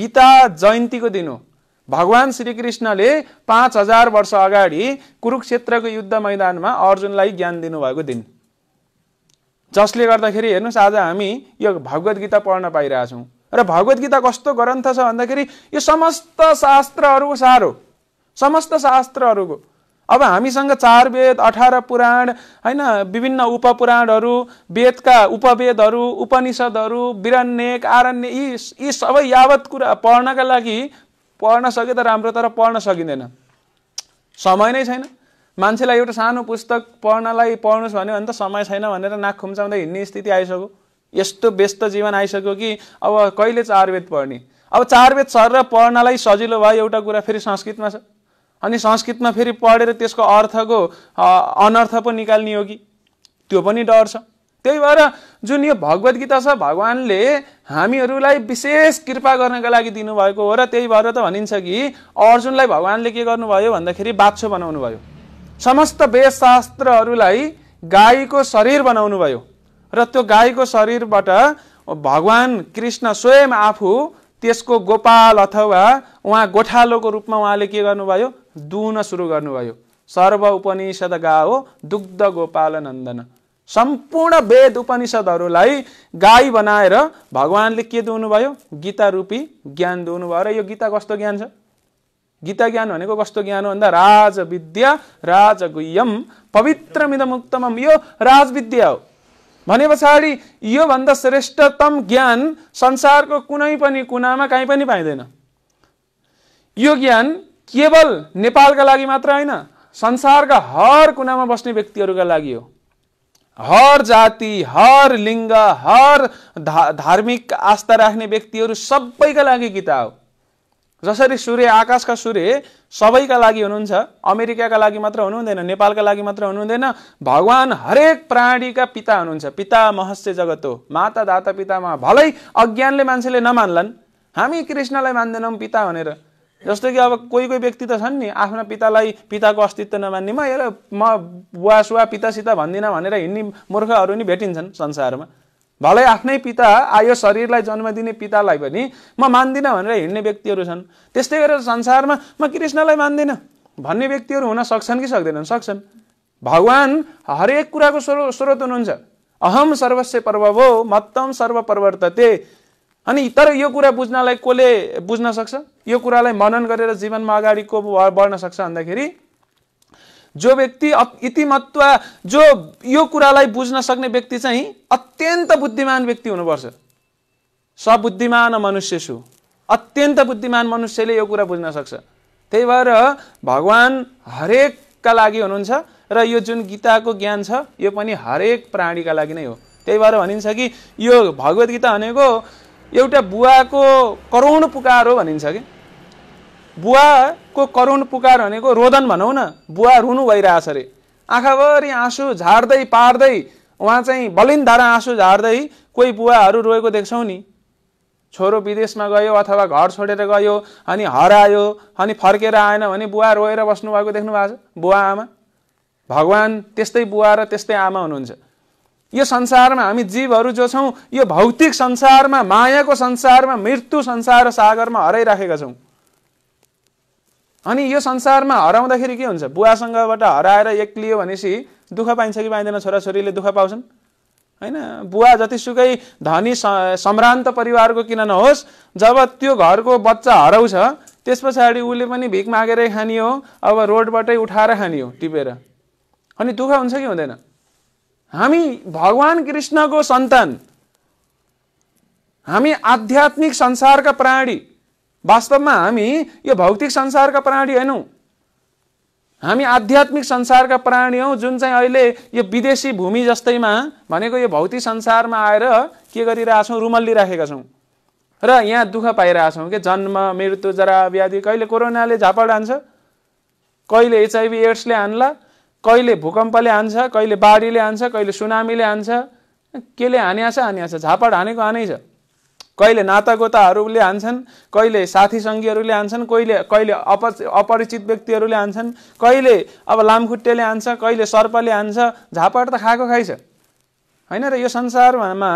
गीता जयन्तीको दिन हो भगवान् श्रीकृष्णले पाँच हजार वर्ष अगाडि कुरुक्षेत्रको युद्ध मैदानमा अर्जुनलाई ज्ञान दिनुभएको दिन जसले गर्दाखेरि हेर्नुहोस् आज हामी यो भगवद् गीता पढ्न पाइरहेछौँ र भगवद् गीता कस्तो ग्रन्थ छ भन्दाखेरि यो समस्त शास्त्रहरूको सार हो समस्त शास्त्रहरूको अब हामीसँग चार वेद अठार पुराण होइन विभिन्न उपपुराणहरू वेदका उपवेदहरू उपनिषदहरू विरन्यक आरण्य यी यी सबै यावत कुरा पढ्नका लागि पढ्न सके त राम्रो तर पढ्न सकिँदैन समय नै छैन मान्छेलाई एउटा सानो पुस्तक पढ्नलाई पढ्नुहोस् भन्यो भने त समय छैन भनेर नाक खुम्चाउँदै हिँड्ने स्थिति आइसक्यो यस्तो व्यस्त जीवन आइसक्यो कि अब कहिले चारवेद पढ्ने अब चारवेद सर र पढ्नलाई सजिलो भयो एउटा कुरा फेरि संस्कृतमा छ अनि संस्कृतमा फेरि पढेर त्यसको अर्थको अनर्थ पो निकाल्ने हो कि त्यो पनि डर छ त्यही भएर जुन यो भगवद् गीता छ भगवान्ले हामीहरूलाई विशेष कृपा गर्नका लागि दिनुभएको हो र त्यही भएर त भनिन्छ कि अर्जुनलाई भगवान्ले के गर्नुभयो भन्दाखेरि बाछो बनाउनु भयो समस्त वेदशास्त्रहरूलाई गाईको शरीर बनाउनुभयो र त्यो गाईको शरीरबाट भगवान् कृष्ण स्वयं आफू त्यसको गोपाल अथवा उहाँ गोठालोको रूपमा उहाँले के गर्नुभयो दुहुन सुरु गर्नुभयो सर्व उपनिषद गा हो दुग्ध गोपाल नन्दन सम्पूर्ण वेद उपनिषदहरूलाई गाई बनाएर भगवान्ले के दिनुभयो गीता रूपी ज्ञान दिनुभयो र यो गीता कस्तो ज्ञान छ गीता ज्ञान भनेको कस्तो ज्ञान हो भन्दा राज विद्या पवित्र मिदमुक्तम यो राजविद्या हो भने पछाडि योभन्दा श्रेष्ठतम ज्ञान संसारको कुनै पनि कुनामा काहीँ पनि पाइँदैन यो ज्ञान केवल नेपालका लागि मात्र होइन संसारका हर कुनामा बस्ने व्यक्तिहरूका लागि हो हर जाति हर लिङ्ग हर धा धार्मिक आस्था राख्ने व्यक्तिहरू सबैका लागि गीता हो जसरी सूर्य आकाशका सूर्य सबैका लागि हुनुहुन्छ अमेरिकाका लागि मात्र हुनुहुँदैन नेपालका लागि मात्र हुनुहुँदैन भगवान् हरेक प्राणीका पिता हुनुहुन्छ पिता महस्य जगत हो माता दाता पितामा भलै अज्ञानले मान्छेले नमान्लान् हामी कृष्णलाई मान्दैनौँ पिता भनेर जस्तो कि अब कोही कोही व्यक्ति त छन् नि आफ्ना पितालाई पिताको अस्तित्व नमान्ने म हेर म बुवासुवा पितासित भन्दिनँ भनेर हिँड्ने मूर्खहरू नि भेटिन्छन् संसारमा भलै आफ्नै पिता आयो शरीरलाई जन्म दिने पितालाई पनि म मान्दिनँ भनेर हिँड्ने व्यक्तिहरू छन् त्यस्तै गरेर संसारमा म कृष्णलाई मान्दिनँ भन्ने व्यक्तिहरू हुन सक्छन् कि सक्दैनन् सक्छन् भगवान् हरेक कुराको स्रो स्रोत हुनुहुन्छ अहम सर्वस्य पर्व हो मत्तम सर्वप्रवर्तते अनि तर यो कुरा बुझ्नलाई कसले बुझ्न सक्छ यो कुरालाई मनन गरेर जीवनमा अगाडि को बढ्न सक्छ भन्दाखेरि जो व्यक्ति इतिमत्व जो यो कुरालाई बुझ्न सक्ने व्यक्ति चाहिँ अत्यन्त बुद्धिमान व्यक्ति हुनुपर्छ सबुद्धिमान मनुष्य छु अत्यन्त बुद्धिमान मनुष्यले यो कुरा बुझ्न सक्छ त्यही भएर भगवान् हरेकका लागि हुनुहुन्छ र यो जुन गीताको ज्ञान छ यो पनि हरेक प्राणीका लागि नै हो त्यही भएर भनिन्छ कि यो गीता भनेको एउटा बुवाको करुण पुकार हो भनिन्छ कि बुवाको करुण पुकार भनेको रोदन भनौँ न बुवा रुनु भइरहेछ अरे आँखाभरि आँसु झार्दै पार्दै उहाँ चाहिँ बलिन धारा आँसु झार्दै कोही बुवाहरू रोएको देख्छौँ नि छोरो विदेशमा गयो अथवा घर छोडेर गयो अनि हरायो अनि फर्केर आएन भने बुवा रोएर बस्नुभएको देख्नु भएको छ बुवा आमा भगवान् त्यस्तै बुवा र त्यस्तै आमा हुनुहुन्छ यो संसारमा हामी जीवहरू जो छौँ यो भौतिक संसारमा मायाको संसारमा मृत्यु संसार सागरमा हराइराखेका छौँ अनि यो संसारमा हराउँदाखेरि के हुन्छ बुवासँगबाट हराएर एक्लियो भनेपछि दुःख पाइन्छ कि पाइँदैन छोराछोरीले दुःख पाउँछन् होइन बुवा जतिसुकै धनी सम्रान्त परिवारको किन नहोस् जब त्यो घरको बच्चा हराउँछ त्यस पछाडि उसले पनि भिख मागेरै खाने हो अब रोडबाटै उठाएर खाने हो टिपेर अनि दुःख हुन्छ कि हुँदैन हामी भगवान् कृष्णको सन्तान हामी आध्यात्मिक संसारका प्राणी वास्तवमा हामी यो भौतिक संसारका प्राणी होइनौँ हामी आध्यात्मिक संसारका प्राणी हौँ जुन चाहिँ अहिले यो विदेशी भूमि जस्तैमा भनेको यो भौतिक संसारमा आएर के गरिरहेछौँ राखेका छौँ र यहाँ दुःख पाइरहेछौँ कि जन्म मृत्यु जरा व्याधि कहिले कोरोनाले झापड हान्छ कहिले एचआइभी एड्सले हान्ला कहिले भूकम्पले हान्छ कहिले बाढीले हान्छ कहिले सुनामीले हान्छ केले हानिया छ हानिया छ झापड हानेको हानै छ कहिले नातागोताहरूले हान्छन् कहिले साथी सङ्गीहरूले हान्छन् कहिले कहिले अप अपरिचित व्यक्तिहरूले हान्छन् कहिले अब लामखुट्टेले हान्छ कहिले सर्पले हान्छ झापड त खाएको खाइछ होइन र यो संसारमा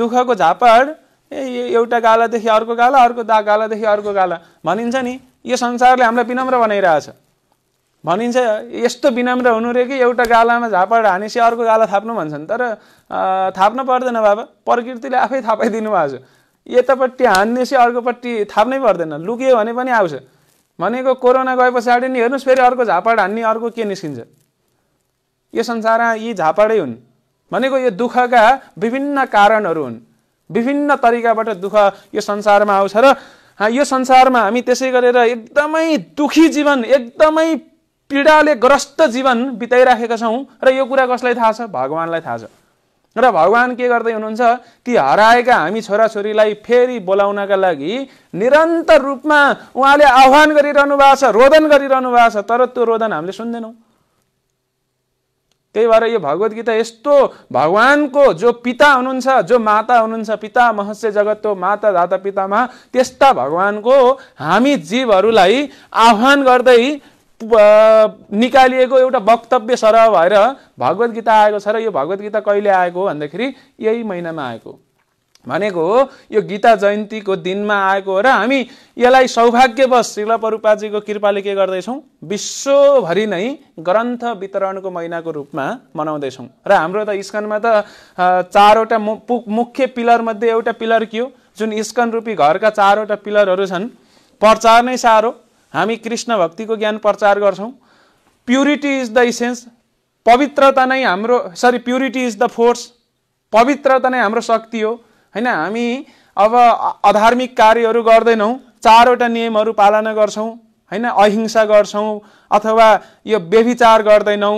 दुःखको झापड ए एउटा गालादेखि अर्को गाला अर्को दा गालादेखि अर्को गाला भनिन्छ नि यो संसारले हामीलाई विनम्र बनाइरहेछ भनिन्छ यस्तो विनम्र हुनु रे कि एउटा गालामा झापड हानेपछि अर्को गाला थाप्नु भन्छन् तर थाप्नु पर्दैन बाबा प्रकृतिले आफै थापाइदिनु भएको छ यतापट्टि हान्नेसी अर्कोपट्टि थाप्नै पर्दैन लुक्यो भने पनि आउँछ भनेको कोरोना गए पछाडि नि हेर्नुहोस् फेरि अर्को झापाड हान्ने अर्को के निस्किन्छ यो संसारमा यी झापाडै हुन् भनेको यो दुःखका विभिन्न कारणहरू हुन् विभिन्न तरिकाबाट दुःख यो संसारमा आउँछ र यो संसारमा हामी त्यसै गरेर एकदमै दुखी जीवन एकदमै पीडाले ग्रस्त जीवन बिताइराखेका छौँ र यो कुरा कसलाई थाहा छ भगवान्लाई थाहा छ र भगवान् के गर्दै हुनुहुन्छ ती हराएका हामी छोराछोरीलाई फेरि बोलाउनका लागि निरन्तर रूपमा उहाँले आह्वान गरिरहनु भएको छ रोदन गरिरहनु भएको छ तर त्यो रोदन हामीले सुन्दैनौँ त्यही भएर यो भगवद् गीता यस्तो भगवान्को जो पिता हुनुहुन्छ जो माता हुनुहुन्छ पिता महस्य जगतको माता धाता पितामा त्यस्ता भगवान्को हामी जीवहरूलाई आह्वान गर्दै निकालिएको एउटा वक्तव्य सरह भएर भगवद् गीता आएको छ र यो भगवद् गीता कहिले आएको हो भन्दाखेरि यही महिनामा आएको भनेको हो यो गीता जयन्तीको दिनमा आएको हो र हामी यसलाई सौभाग्यवश शिलपरूपाजीको कृपाले के गर्दैछौँ विश्वभरि नै ग्रन्थ वितरणको महिनाको रूपमा मनाउँदैछौँ र हाम्रो त इस्कनमा त चारवटा मु मुख्य पिलरमध्ये एउटा पिलर के हो जुन इस्कन रूपी घरका चारवटा पिलरहरू छन् प्रचार नै साह्रो हामी कृष्ण भक्तिको ज्ञान प्रचार गर्छौँ प्युरिटी इज द इसेन्स पवित्रता नै हाम्रो सरी प्युरिटी इज द फोर्स पवित्रता नै हाम्रो शक्ति हो होइन हामी अब अधार्मिक कार्यहरू गर्दैनौँ चारवटा नियमहरू पालना गर्छौँ होइन अहिंसा गर्छौँ अथवा यो व्यभिचार गर्दैनौँ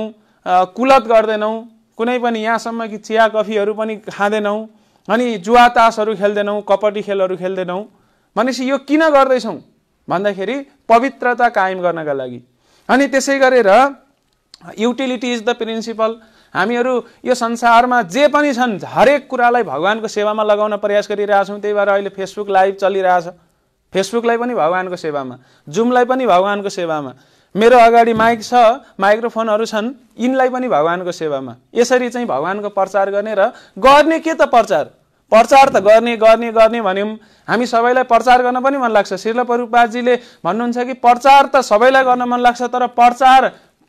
कुलत गर्दैनौँ कुनै पनि यहाँसम्म कि चिया कफीहरू पनि खाँदैनौँ अनि जुवा तासहरू खेल्दैनौँ कपटी खेलहरू खेल्दैनौँ भनेपछि यो किन गर्दैछौँ भन्दाखेरि पवित्रता कायम गर्नका लागि अनि त्यसै गरेर युटिलिटी इज द प्रिन्सिपल हामीहरू यो संसारमा जे पनि छन् हरेक कुरालाई भगवान्को सेवामा लगाउन प्रयास गरिरहेछौँ त्यही भएर अहिले फेसबुक लाइभ चलिरहेछ फेसबुकलाई पनि भगवान्को सेवामा जुमलाई पनि भगवान्को सेवामा मेरो अगाडि माइक छ माइक्रोफोनहरू छन् यिनलाई पनि भगवान्को सेवामा यसरी चाहिँ भगवान्को प्रचार गर्ने र गर्ने के त प्रचार प्रचार त गर्ने गर्ने गर्ने भन्यौँ हामी सबैलाई प्रचार गर्न पनि मन लाग्छ शिल प्ररूपबाजीले भन्नुहुन्छ कि प्रचार त सबैलाई गर्न मन लाग्छ तर प्रचार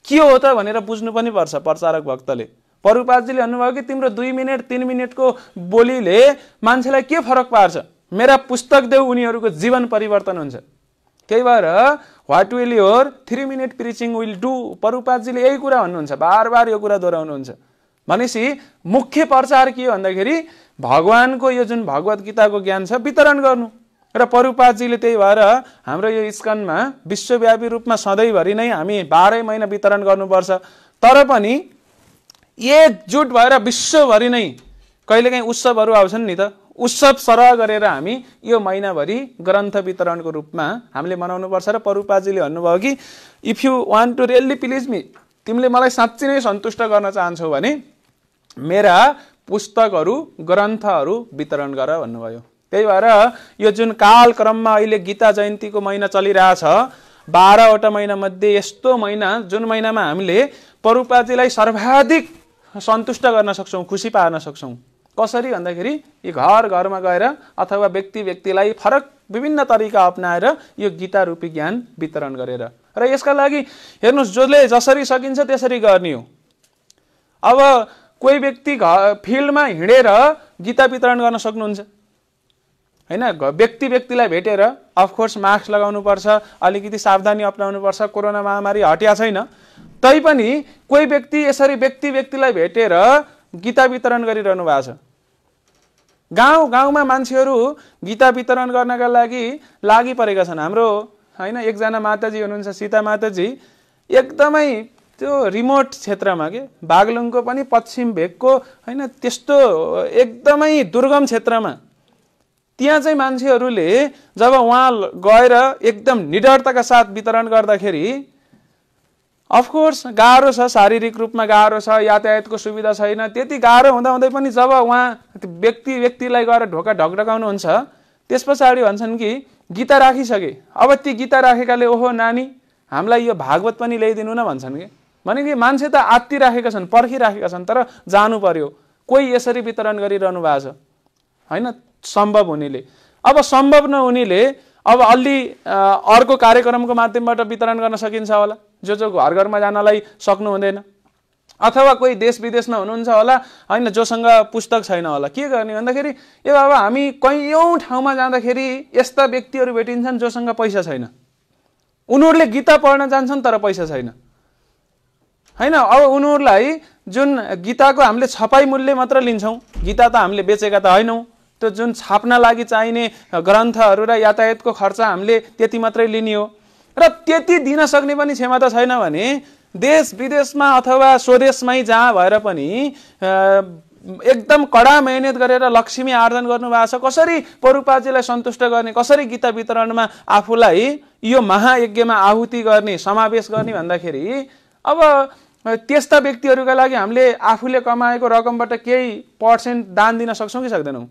के हो त भनेर बुझ्नु पनि पर्छ प्रचारक भक्तले परुपाजीले भन्नुभयो कि तिम्रो दुई मिनट तिन मिनटको बोलीले मान्छेलाई के फरक पार्छ मेरा पुस्तक देऊ उनीहरूको जीवन परिवर्तन हुन्छ त्यही भएर what will your three minute preaching will do परुपाजीले यही कुरा भन्नुहुन्छ बार बार यो कुरा दोहोऱ्याउनुहुन्छ भनेपछि मुख्य प्रचार के हो भन्दाखेरि भगवानको यो जुन भगवत गीताको ज्ञान छ वितरण गर्नु र परुपाजीले त्यही भएर हाम्रो यो स्कनमा विश्वव्यापी रूपमा सधैँभरि नै हामी बाह्रै महिना वितरण गर्नुपर्छ तर पनि एकजुट भएर विश्वभरि नै कहिलेकाहीँ उत्सवहरू आउँछन् नि त उत्सव सरह गरेर हामी यो महिनाभरि ग्रन्थ वितरणको रूपमा हामीले मनाउनुपर्छ र परुपाजीले भन्नुभयो कि if you want to really please me तिमीले मलाई साँच्ची नै सन्तुष्ट गर्न चाहन्छौ भने मेरा पुस्तकहरू ग्रन्थहरू वितरण गर भन्नुभयो त्यही भएर यो जुन कालक्रममा अहिले गीता जयन्तीको महिना चलिरहेछ बाह्रवटा महिनामध्ये यस्तो महिना जुन महिनामा हामीले परुपातीलाई सर्वाधिक सन्तुष्ट गर्न सक्छौँ खुसी पार्न सक्छौँ कसरी भन्दाखेरि यी घर घरमा गएर अथवा व्यक्ति व्यक्तिलाई फरक विभिन्न तरिका अप्नाएर यो गीता रूपी ज्ञान वितरण गरेर र यसका लागि हेर्नुहोस् जसले जसरी सकिन्छ त्यसरी गर्ने हो अब कोही व्यक्ति घ फिल्डमा हिँडेर गीता वितरण गर्न सक्नुहुन्छ होइन व्यक्ति व्यक्तिलाई भेटेर अफकोर्स मास्क लगाउनुपर्छ अलिकति सावधानी पर्छ कोरोना महामारी हटिया छैन तैपनि कोही व्यक्ति यसरी व्यक्ति व्यक्तिलाई भेटेर गीता वितरण गरिरहनु भएको छ गाउँ गाउँमा मान्छेहरू गीता वितरण गर्नका लागि लागि परेका छन् हाम्रो होइन एकजना माताजी हुनुहुन्छ सीता माताजी एकदमै त्यो रिमोट क्षेत्रमा के बागलुङको पनि पश्चिम भेगको होइन त्यस्तो एकदमै दुर्गम क्षेत्रमा त्यहाँ चाहिँ मान्छेहरूले जब उहाँ गएर एकदम निडरताका साथ वितरण गर्दाखेरि अफकोर्स गाह्रो छ शारीरिक रूपमा गाह्रो छ यातायातको सुविधा छैन त्यति गाह्रो हुँदाहुँदै पनि जब उहाँ व्यक्ति व्यक्तिलाई गएर ढोका ढकढकाउनुहुन्छ त्यस पछाडि भन्छन् कि गीता राखिसके अब ती गीता राखेकाले ओहो नानी हामीलाई यो भागवत पनि ल्याइदिनु न भन्छन् कि भनेको मान्छे त आत्तिराखेका छन् पर्खिराखेका छन् तर जानु पर्यो कोही यसरी वितरण गरिरहनु भएको छ होइन सम्भव हुनेले अब सम्भव नहुनेले अब अलि अर्को कार्यक्रमको माध्यमबाट वितरण गर्न सकिन्छ होला जो जो घर घरमा जानलाई सक्नु हुँदैन अथवा कोही देश विदेशमा हुनुहुन्छ होला होइन जोसँग पुस्तक छैन होला के गर्ने भन्दाखेरि ए अब हामी कैयौँ ठाउँमा जाँदाखेरि यस्ता व्यक्तिहरू भेटिन्छन् जोसँग पैसा छैन उनीहरूले गीता पढ्न जान्छन् तर पैसा छैन होइन अब उनीहरूलाई जुन गीताको हामीले छपाई मूल्य मात्र लिन्छौँ गीता त हामीले बेचेका त होइनौँ त्यो जुन छाप्न लागि चाहिने ग्रन्थहरू र यातायातको खर्च हामीले त्यति मात्रै लिने हो र त्यति दिन सक्ने पनि क्षमता छैन भने देश विदेशमा अथवा स्वदेशमै जहाँ भएर पनि एकदम कडा मेहनत गरेर लक्ष्मी आर्जन गर्नुभएको छ कसरी परुपाजीलाई सन्तुष्ट गर्ने कसरी गीता वितरणमा आफूलाई यो महायज्ञमा आहुति गर्ने समावेश गर्ने भन्दाखेरि अब त्यस्ता व्यक्तिहरूका लागि हामीले आफूले कमाएको रकमबाट केही पर्सेन्ट दान दिन सक्छौँ कि सक्दैनौँ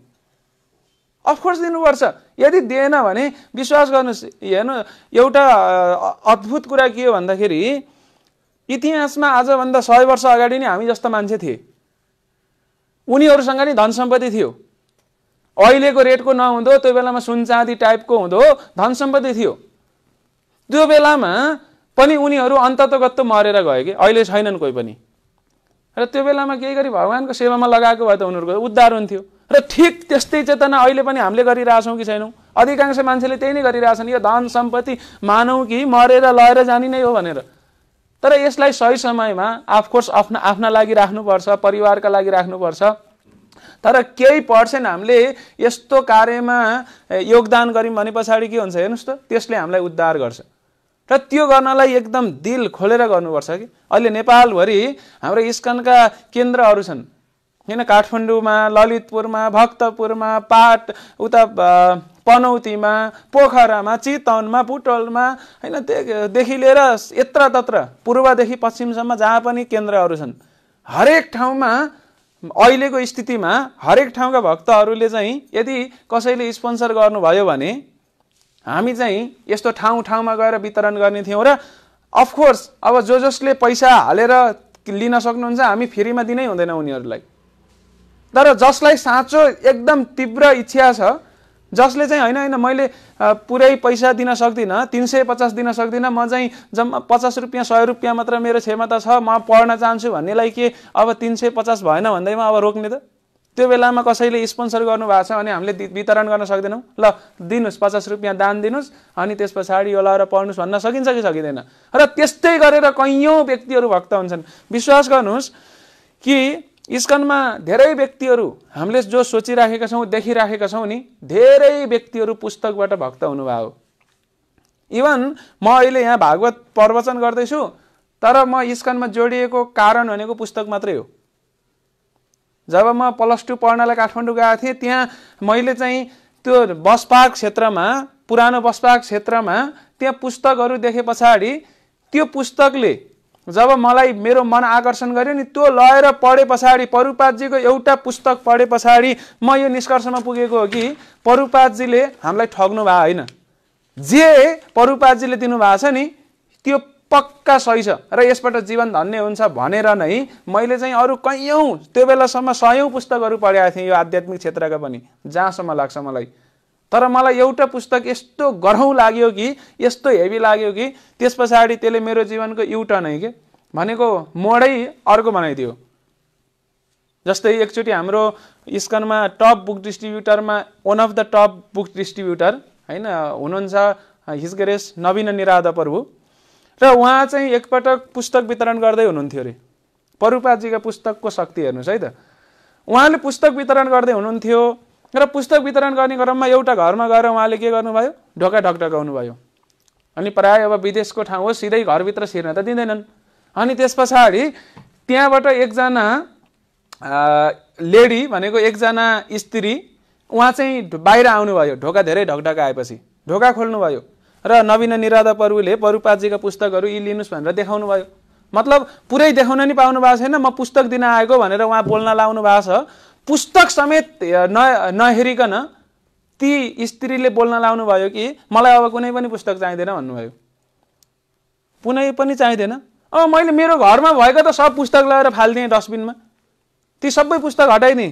अफकोर्स दिनुपर्छ यदि दिएन भने विश्वास गर्नुहोस् हेर्नु एउटा अद्भुत कुरा के हो भन्दाखेरि इतिहासमा आजभन्दा सय वर्ष अगाडि नै हामी जस्तो मान्छे थिए उनीहरूसँग नि धन सम्पत्ति थियो अहिलेको रेटको नहुँदो त्यो बेलामा सुन चाँदी टाइपको हुँदो धन सम्पत्ति थियो त्यो बेलामा पनि उनीहरू अन्ततगत्त मरेर गए कि अहिले छैनन् कोही पनि र त्यो बेलामा केही गरी भगवान्को सेवामा लगाएको भए त उनीहरूको उद्धार हुन्थ्यो र ठिक त्यस्तै चेतना अहिले पनि हामीले गरिरहेछौँ कि छैनौँ अधिकांश मान्छेले त्यही नै गरिरहेछन् यो धन सम्पत्ति मानौँ कि मरेर लगेर जाने नै हो भनेर तर यसलाई सही समयमा अफकोर्स आफ्ना आफ्ना लागि राख्नुपर्छ परिवारका लागि राख्नुपर्छ तर केही पर्सेन्ट हामीले यस्तो कार्यमा योगदान गऱ्यौँ भने पछाडि के हुन्छ हेर्नुहोस् त त्यसले हामीलाई उद्धार गर्छ र त्यो गर्नलाई एकदम दिल खोलेर गर्नुपर्छ कि अहिले नेपालभरि हाम्रो स्कनका केन्द्रहरू छन् होइन काठमाडौँमा ललितपुरमा भक्तपुरमा पाट उता पनौतीमा पोखरामा चितवनमा पुटलमा होइन देखि लिएर तत्र पूर्वदेखि पश्चिमसम्म जहाँ पनि केन्द्रहरू छन् हरेक ठाउँमा अहिलेको स्थितिमा हरेक ठाउँका भक्तहरूले चाहिँ यदि कसैले स्पोन्सर गर्नुभयो भने हामी चाहिँ यस्तो ठाउँ ठाउँमा गएर वितरण गर्ने थियौँ र अफकोर्स अब जो जसले पैसा हालेर लिन सक्नुहुन्छ हामी फ्रीमा दिनै हुँदैन उनीहरूलाई तर जसलाई साँचो एकदम तीव्र इच्छा छ जसले चाहिँ होइन होइन मैले पुरै पैसा दिन सक्दिनँ तिन सय पचास दिन सक्दिनँ म चाहिँ जम्मा पचास रुपियाँ सय रुपियाँ मात्र मेरो क्षमता छ म पढ्न चाहन्छु भन्नेलाई के अब तिन सय पचास भएन भन्दैमा अब रोक्ने त त्यो बेलामा कसैले स्पोन्सर गर्नुभएको छ भने हामीले वितरण गर्न सक्दैनौँ ल दिनुहोस् पचास रुपियाँ दान दिनुहोस् अनि त्यस पछाडि यो लगाएर पढ्नुहोस् भन्न सकिन्छ कि सकिँदैन र त्यस्तै गरेर कैयौँ व्यक्तिहरू भक्त हुन्छन् विश्वास गर्नुहोस् कि स्कनमा धेरै व्यक्तिहरू हामीले जो सोचिराखेका छौँ देखिराखेका छौँ नि धेरै व्यक्तिहरू पुस्तकबाट भक्त हुनुभयो इभन म अहिले यहाँ भागवत प्रवचन गर्दैछु तर म स्कनमा जोडिएको कारण भनेको पुस्तक मात्रै हो जब म प्लस टू पढ्नलाई काठमाडौँ गएको थिएँ त्यहाँ मैले चाहिँ त्यो बस पार्क क्षेत्रमा पुरानो बस पार्क क्षेत्रमा त्यहाँ पुस्तकहरू देखे पछाडि त्यो पुस्तकले जब मलाई मेरो मन आकर्षण गर्यो नि त्यो लएर पढे पछाडि परुपातजीको एउटा पुस्तक पढे पछाडि म यो निष्कर्षमा पुगेको हो कि परुपातजीले हामीलाई ठग्नु भएको होइन जे परुपातजीले दिनुभएको छ नि त्यो पक्का सही छ र यसबाट जीवन धन्य हुन्छ भनेर नै मैले चाहिँ अरू कैयौँ त्यो बेलासम्म सयौँ पुस्तकहरू पढाएको थिएँ यो आध्यात्मिक क्षेत्रका पनि जहाँसम्म लाग्छ मलाई तर मलाई एउटा पुस्तक यस्तो गरौँ लाग्यो कि यस्तो हेभी लाग्यो कि त्यस पछाडि त्यसले मेरो जीवनको एउटा नै के भनेको मोडै अर्को बनाइदियो जस्तै एकचोटि हाम्रो स्कनमा टप बुक डिस्ट्रिब्युटरमा one of the top book distributor होइन हुनुहुन्छ हिजगरेस नवीन निराध प्रभु र उहाँ चाहिँ एकपटक पुस्तक वितरण गर्दै हुनुहुन्थ्यो अरे परुपाजीका पुस्तकको शक्ति हेर्नुहोस् है त उहाँले पुस्तक वितरण गर्दै हुनुहुन्थ्यो र पुस्तक वितरण गर्ने क्रममा एउटा घरमा गएर उहाँले के गर्नुभयो ढोका ढकढकाउनु भयो अनि प्रायः अब विदेशको ठाउँ हो सिधै घरभित्र छिर्न त दिँदैनन् अनि त्यस पछाडि त्यहाँबाट एकजना लेडी भनेको एकजना स्त्री उहाँ चाहिँ बाहिर आउनुभयो ढोका धेरै ढकढका आएपछि ढोका खोल्नुभयो र नवीन निराधा परुले परुपाजीका पुस्तकहरू यी लिनुहोस् भनेर देखाउनु भयो मतलब पुरै देखाउन नि पाउनु भएको छैन म पुस्तक दिन आएको भनेर उहाँ बोल्न लाउनु भएको छ पुस्तक समेत न नहेरिकन ती स्त्रीले बोल्न लाउनु भयो कि मलाई अब कुनै पनि पुस्तक चाहिँदैन भन्नुभयो कुनै पनि चाहिँदैन अब मैले मेरो घरमा भएको त सब पुस्तक लगेर फालिदिएँ डस्टबिनमा ती सबै पुस्तक हटाइदिएँ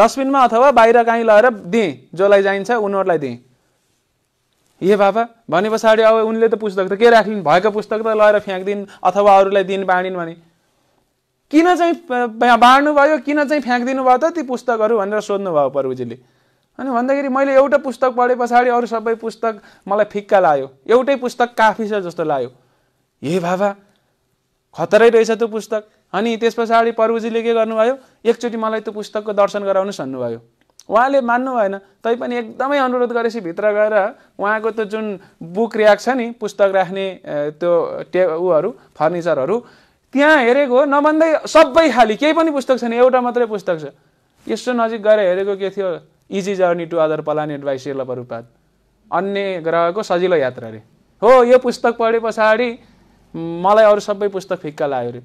डस्टबिनमा अथवा बाहिर काहीँ लगाएर दिएँ जसलाई चाहिन्छ उनीहरूलाई दिएँ हे बाबा भने पछाडि अब उनले त पुस्तक त के राखिन् भएको पुस्तक त लगेर फ्याँकिदिन् अथवा अरूलाई दिन बाँडिन् भने किन चाहिँ भयो किन चाहिँ फ्याँकिदिनु भयो त ती पुस्तकहरू भनेर सोध्नु भयो प्रभुजीले अनि भन्दाखेरि मैले एउटा पुस्तक पढे पछाडि अरू सबै पुस्तक मलाई फिक्का लाग्यो एउटै पुस्तक काफी छ जस्तो लाग्यो हे बाबा खतरै रहेछ त्यो पुस्तक अनि त्यस पछाडि प्रभुजीले के गर्नुभयो एकचोटि मलाई त्यो पुस्तकको दर्शन गराउनुहोस् भन्नुभयो उहाँले मान्नु भएन तैपनि एकदमै अनुरोध गरेपछि भित्र गएर उहाँको त्यो जुन बुक ऱ्याक छ नि पुस्तक राख्ने त्यो टे उहरू फर्निचरहरू त्यहाँ हेरेको नभन्दै सबै खालि केही पनि पुस्तक छैन एउटा मात्रै पुस्तक छ यसो नजिक गएर हेरेको के थियो easy journey to other planet by sale अन्य ग्रहको सजिलो यात्रा अरे हो यो पुस्तक पढे पछाडि मलाई अरू सबै पुस्तक फिक्का लाग्यो अरे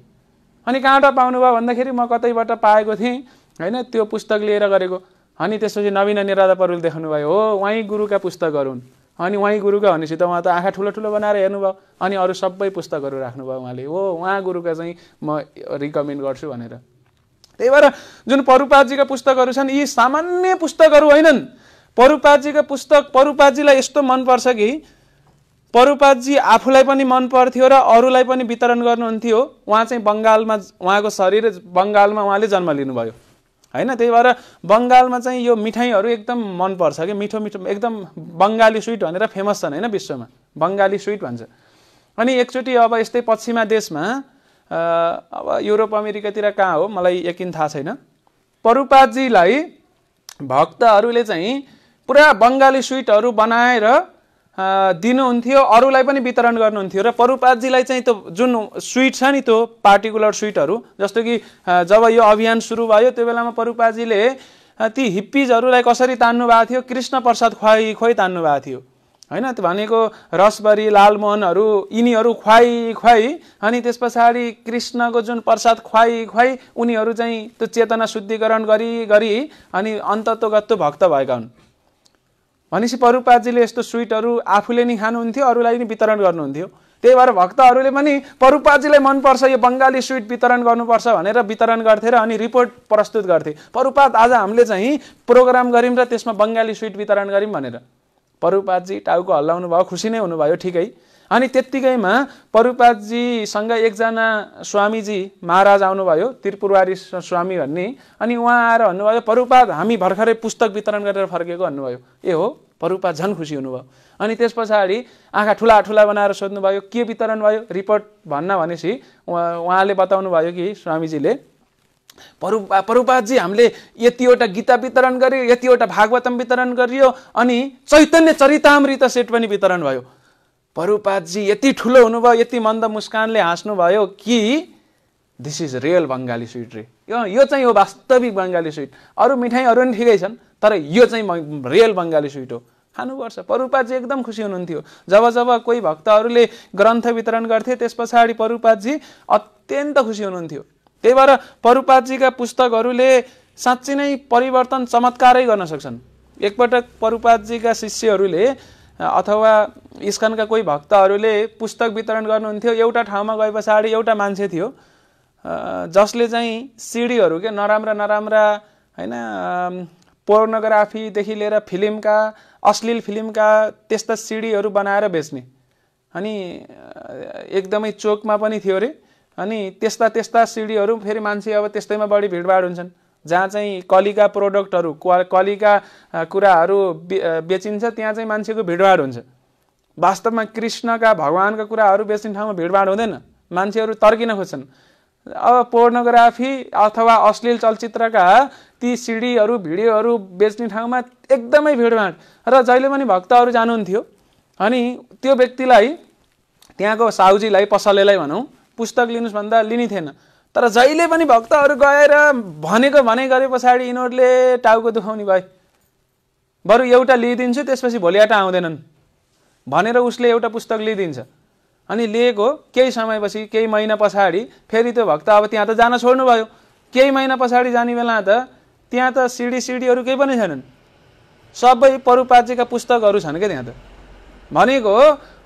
अनि कहाँबाट पाउनुभयो भन्दाखेरि म कतैबाट पाएको थिएँ होइन त्यो पुस्तक लिएर गरेको अनि त्यसपछि नवीन निराधा परुल देख्नुभयो हो उहीँ गुरुका पुस्तकहरू हुन् अनि उहीँ गुरुका भनेपछि त उहाँ त आँखा ठुलो ठुलो बनाएर हेर्नुभयो अनि अरू सबै पुस्तकहरू राख्नुभयो उहाँले हो उहाँ गुरुका चाहिँ म रिकमेन्ड गर्छु भनेर त्यही भएर जुन परुपाजीका पुस्तकहरू छन् यी सामान्य पुस्तकहरू होइनन् परुपाजीका पुस्तक परुपाजीलाई यस्तो मनपर्छ कि परुपाजी आफूलाई पनि मन पर्थ्यो र अरूलाई पनि वितरण गर्नुहुन्थ्यो उहाँ चाहिँ बङ्गालमा उहाँको शरीर बङ्गालमा उहाँले जन्म लिनुभयो होइन त्यही भएर बङ्गालमा चाहिँ यो मिठाईहरू एकदम मनपर्छ कि मिठो मिठो एकदम बङ्गाली स्विट भनेर फेमस छन् होइन विश्वमा बङ्गाली स्विट भन्छ अनि एकचोटि अब यस्तै पश्चिमा देशमा अब युरोप अमेरिकातिर कहाँ हो मलाई यकिन थाहा छैन परुपातजीलाई भक्तहरूले चाहिँ पुरा बङ्गाली स्विटहरू बनाएर दिनुहुन्थ्यो अरूलाई पनि वितरण गर्नुहुन्थ्यो र परुपातजीलाई चाहिँ त्यो जुन स्विट छ नि त्यो पार्टिकुलर स्विटहरू जस्तो कि जब यो अभियान सुरु भयो त्यो बेलामा परुपाजीले ती हिप्पिजहरूलाई कसरी तान्नु भएको थियो कृष्ण प्रसाद खुवाई खुवाई तान्नु भएको थियो होइन त्यो भनेको रसबरी लालमोहनहरू यिनीहरू खुवाई खुवाई अनि त्यस पछाडि कृष्णको जुन प्रसाद खुवाई खुवाई उनीहरू चाहिँ त्यो चेतना शुद्धिकरण गरी गरी अनि अन्तत्वगत्व भक्त भएका हुन् भनेपछि परुपाजीले यस्तो स्विटहरू आफूले नि खानुहुन्थ्यो अरूलाई नि वितरण गर्नुहुन्थ्यो त्यही भएर भक्तहरूले पनि परुपाजीलाई मनपर्छ यो बङ्गाली स्विट वितरण गर्नुपर्छ भनेर वितरण गर्थे र अनि रिपोर्ट प्रस्तुत गर्थे परुपात आज हामीले चाहिँ प्रोग्राम गऱ्यौँ र त्यसमा बङ्गाली स्विट वितरण गऱ्यौँ भनेर परुपातजी टाउको हल्लाउनु भयो खुसी नै हुनुभयो ठिकै अनि त्यत्तिकैमा परुपातजीसँग एकजना स्वामीजी महाराज आउनुभयो त्रिपुरवारी स्वामी भन्ने अनि उहाँ आएर भन्नुभयो परुपात हामी भर्खरै पुस्तक वितरण गरेर फर्केको भन्नुभयो ए हो परुपात झन् खुसी हुनुभयो अनि त्यस पछाडि आँखा ठुला ठुला बनाएर सोध्नुभयो के वितरण भयो रिपोर्ट भन्न भनेपछि उहाँले बताउनु भयो कि स्वामीजीले परुपा परुपातजी हामीले यतिवटा गीता वितरण गर्यो यतिवटा भागवतम वितरण गरियो अनि चैतन्य चरितामृत सेट पनि वितरण भयो परुपातजी यति ठुलो हुनुभयो यति मन्द मुस्कानले हाँस्नुभयो कि this is real Bengali sweet रे यो यो चाहिँ हो वास्तविक बङ्गाली स्विट अरू मिठाईहरू पनि ठिकै छन् तर यो चाहिँ रियल बङ्गाली स्विट हो खानुपर्छ परुपातजी एकदम खुसी हुनुहुन्थ्यो जब जब कोही भक्तहरूले ग्रन्थ वितरण गर्थे त्यस पछाडि परुपातजी अत्यन्त खुसी हुनुहुन्थ्यो त्यही भएर परुपातजीका पुस्तकहरूले साँच्ची नै परिवर्तन चमत्कारै गर्न सक्छन् एकपटक परुपातजीका शिष्यहरूले अथवा स्कनका कोही भक्तहरूले पुस्तक वितरण गर्नुहुन्थ्यो एउटा ठाउँमा गए पछाडि एउटा मान्छे थियो जसले चाहिँ सिडीहरू के नराम्रा नराम्रा होइन पोर्नोग्राफीदेखि लिएर फिल्मका अश्लील फिल्मका त्यस्ता सिडीहरू बनाएर बेच्ने अनि एकदमै चोकमा पनि थियो अरे अनि त्यस्ता त्यस्ता सिडीहरू फेरि मान्छे अब त्यस्तैमा बढी भिडभाड हुन्छन् जहाँ चाहिँ कलिका प्रोडक्टहरू कलिका कुराहरू बेचिन्छ त्यहाँ चाहिँ मान्छेको भिडभाड हुन्छ वास्तवमा कृष्णका भगवान्का कुराहरू बेच्ने ठाउँमा भिडभाड हुँदैन मान्छेहरू तर्किन खोज्छन् अब पोर्नोग्राफी अथवा अश्लील चलचित्रका ती सिडीहरू भिडियोहरू बेच्ने ठाउँमा एकदमै भिडभाड र जहिले पनि भक्तहरू जानुहुन्थ्यो अनि त्यो व्यक्तिलाई त्यहाँको साहुजीलाई पसलेलाई भनौँ पुस्तक लिनुहोस् भन्दा लिने थिएन तर जहिले पनि भक्तहरू गएर भनेको भने गरे पछाडि यिनीहरूले टाउको दुखाउने भए बरु एउटा लिइदिन्छु त्यसपछि भोलि आटा आउँदैनन् भनेर उसले एउटा पुस्तक लिइदिन्छ अनि लिएको केही समयपछि केही महिना पछाडि फेरि त्यो भक्त अब त्यहाँ त जान छोड्नु भयो केही महिना पछाडि जाने बेला त त्यहाँ त सिडी सिडीहरू केही पनि छैनन् सबै परुपाज्यका पुस्तकहरू छन् क्या त्यहाँ त भनेको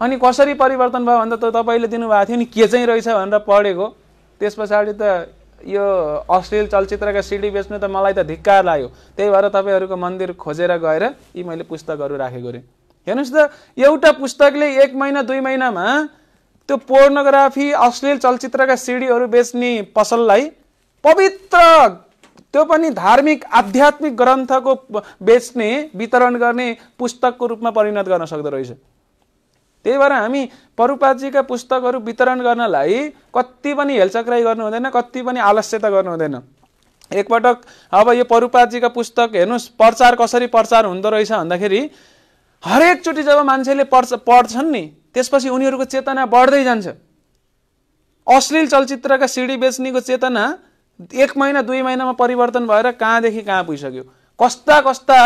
अनि कसरी परिवर्तन भयो भन्दा त तपाईँले दिनुभएको थियो नि के चाहिँ रहेछ भनेर पढेको त्यस पछाडि त यो अश्लील चलचित्रका सिडी बेच्नु त मलाई त धिक्कार लाग्यो त्यही भएर तपाईँहरूको मन्दिर खोजेर गएर यी मैले पुस्तकहरू राखेको अरे हेर्नुहोस् त एउटा पुस्तकले एक महिना दुई महिनामा त्यो पोर्नोग्राफी अश्लील चलचित्रका सिडीहरू बेच्ने पसललाई पवित्र त्यो पनि धार्मिक आध्यात्मिक ग्रन्थको बेच्ने वितरण गर्ने पुस्तकको रूपमा परिणत गर्न सक्दो रहेछ त्यही भएर हामी परुपाजीका पुस्तकहरू वितरण गर्नलाई कति पनि हेलचक्राइ गर्नु हुँदैन कति पनि आलस्यता गर्नु हुँदैन एकपटक अब यो परुपाजीका पुस्तक हेर्नुहोस् प्रचार कसरी प्रचार हुँदो रहेछ भन्दाखेरि हरेकचोटि जब मान्छेले पढ्छ पढ्छन् नि त्यसपछि उनीहरूको चेतना बढ्दै जान्छ अश्लील चलचित्रका सिडी बेच्नेको चेतना एक महिना दुई महिनामा परिवर्तन भएर कहाँदेखि कहाँ पुगिसक्यो कस्ता कस्ता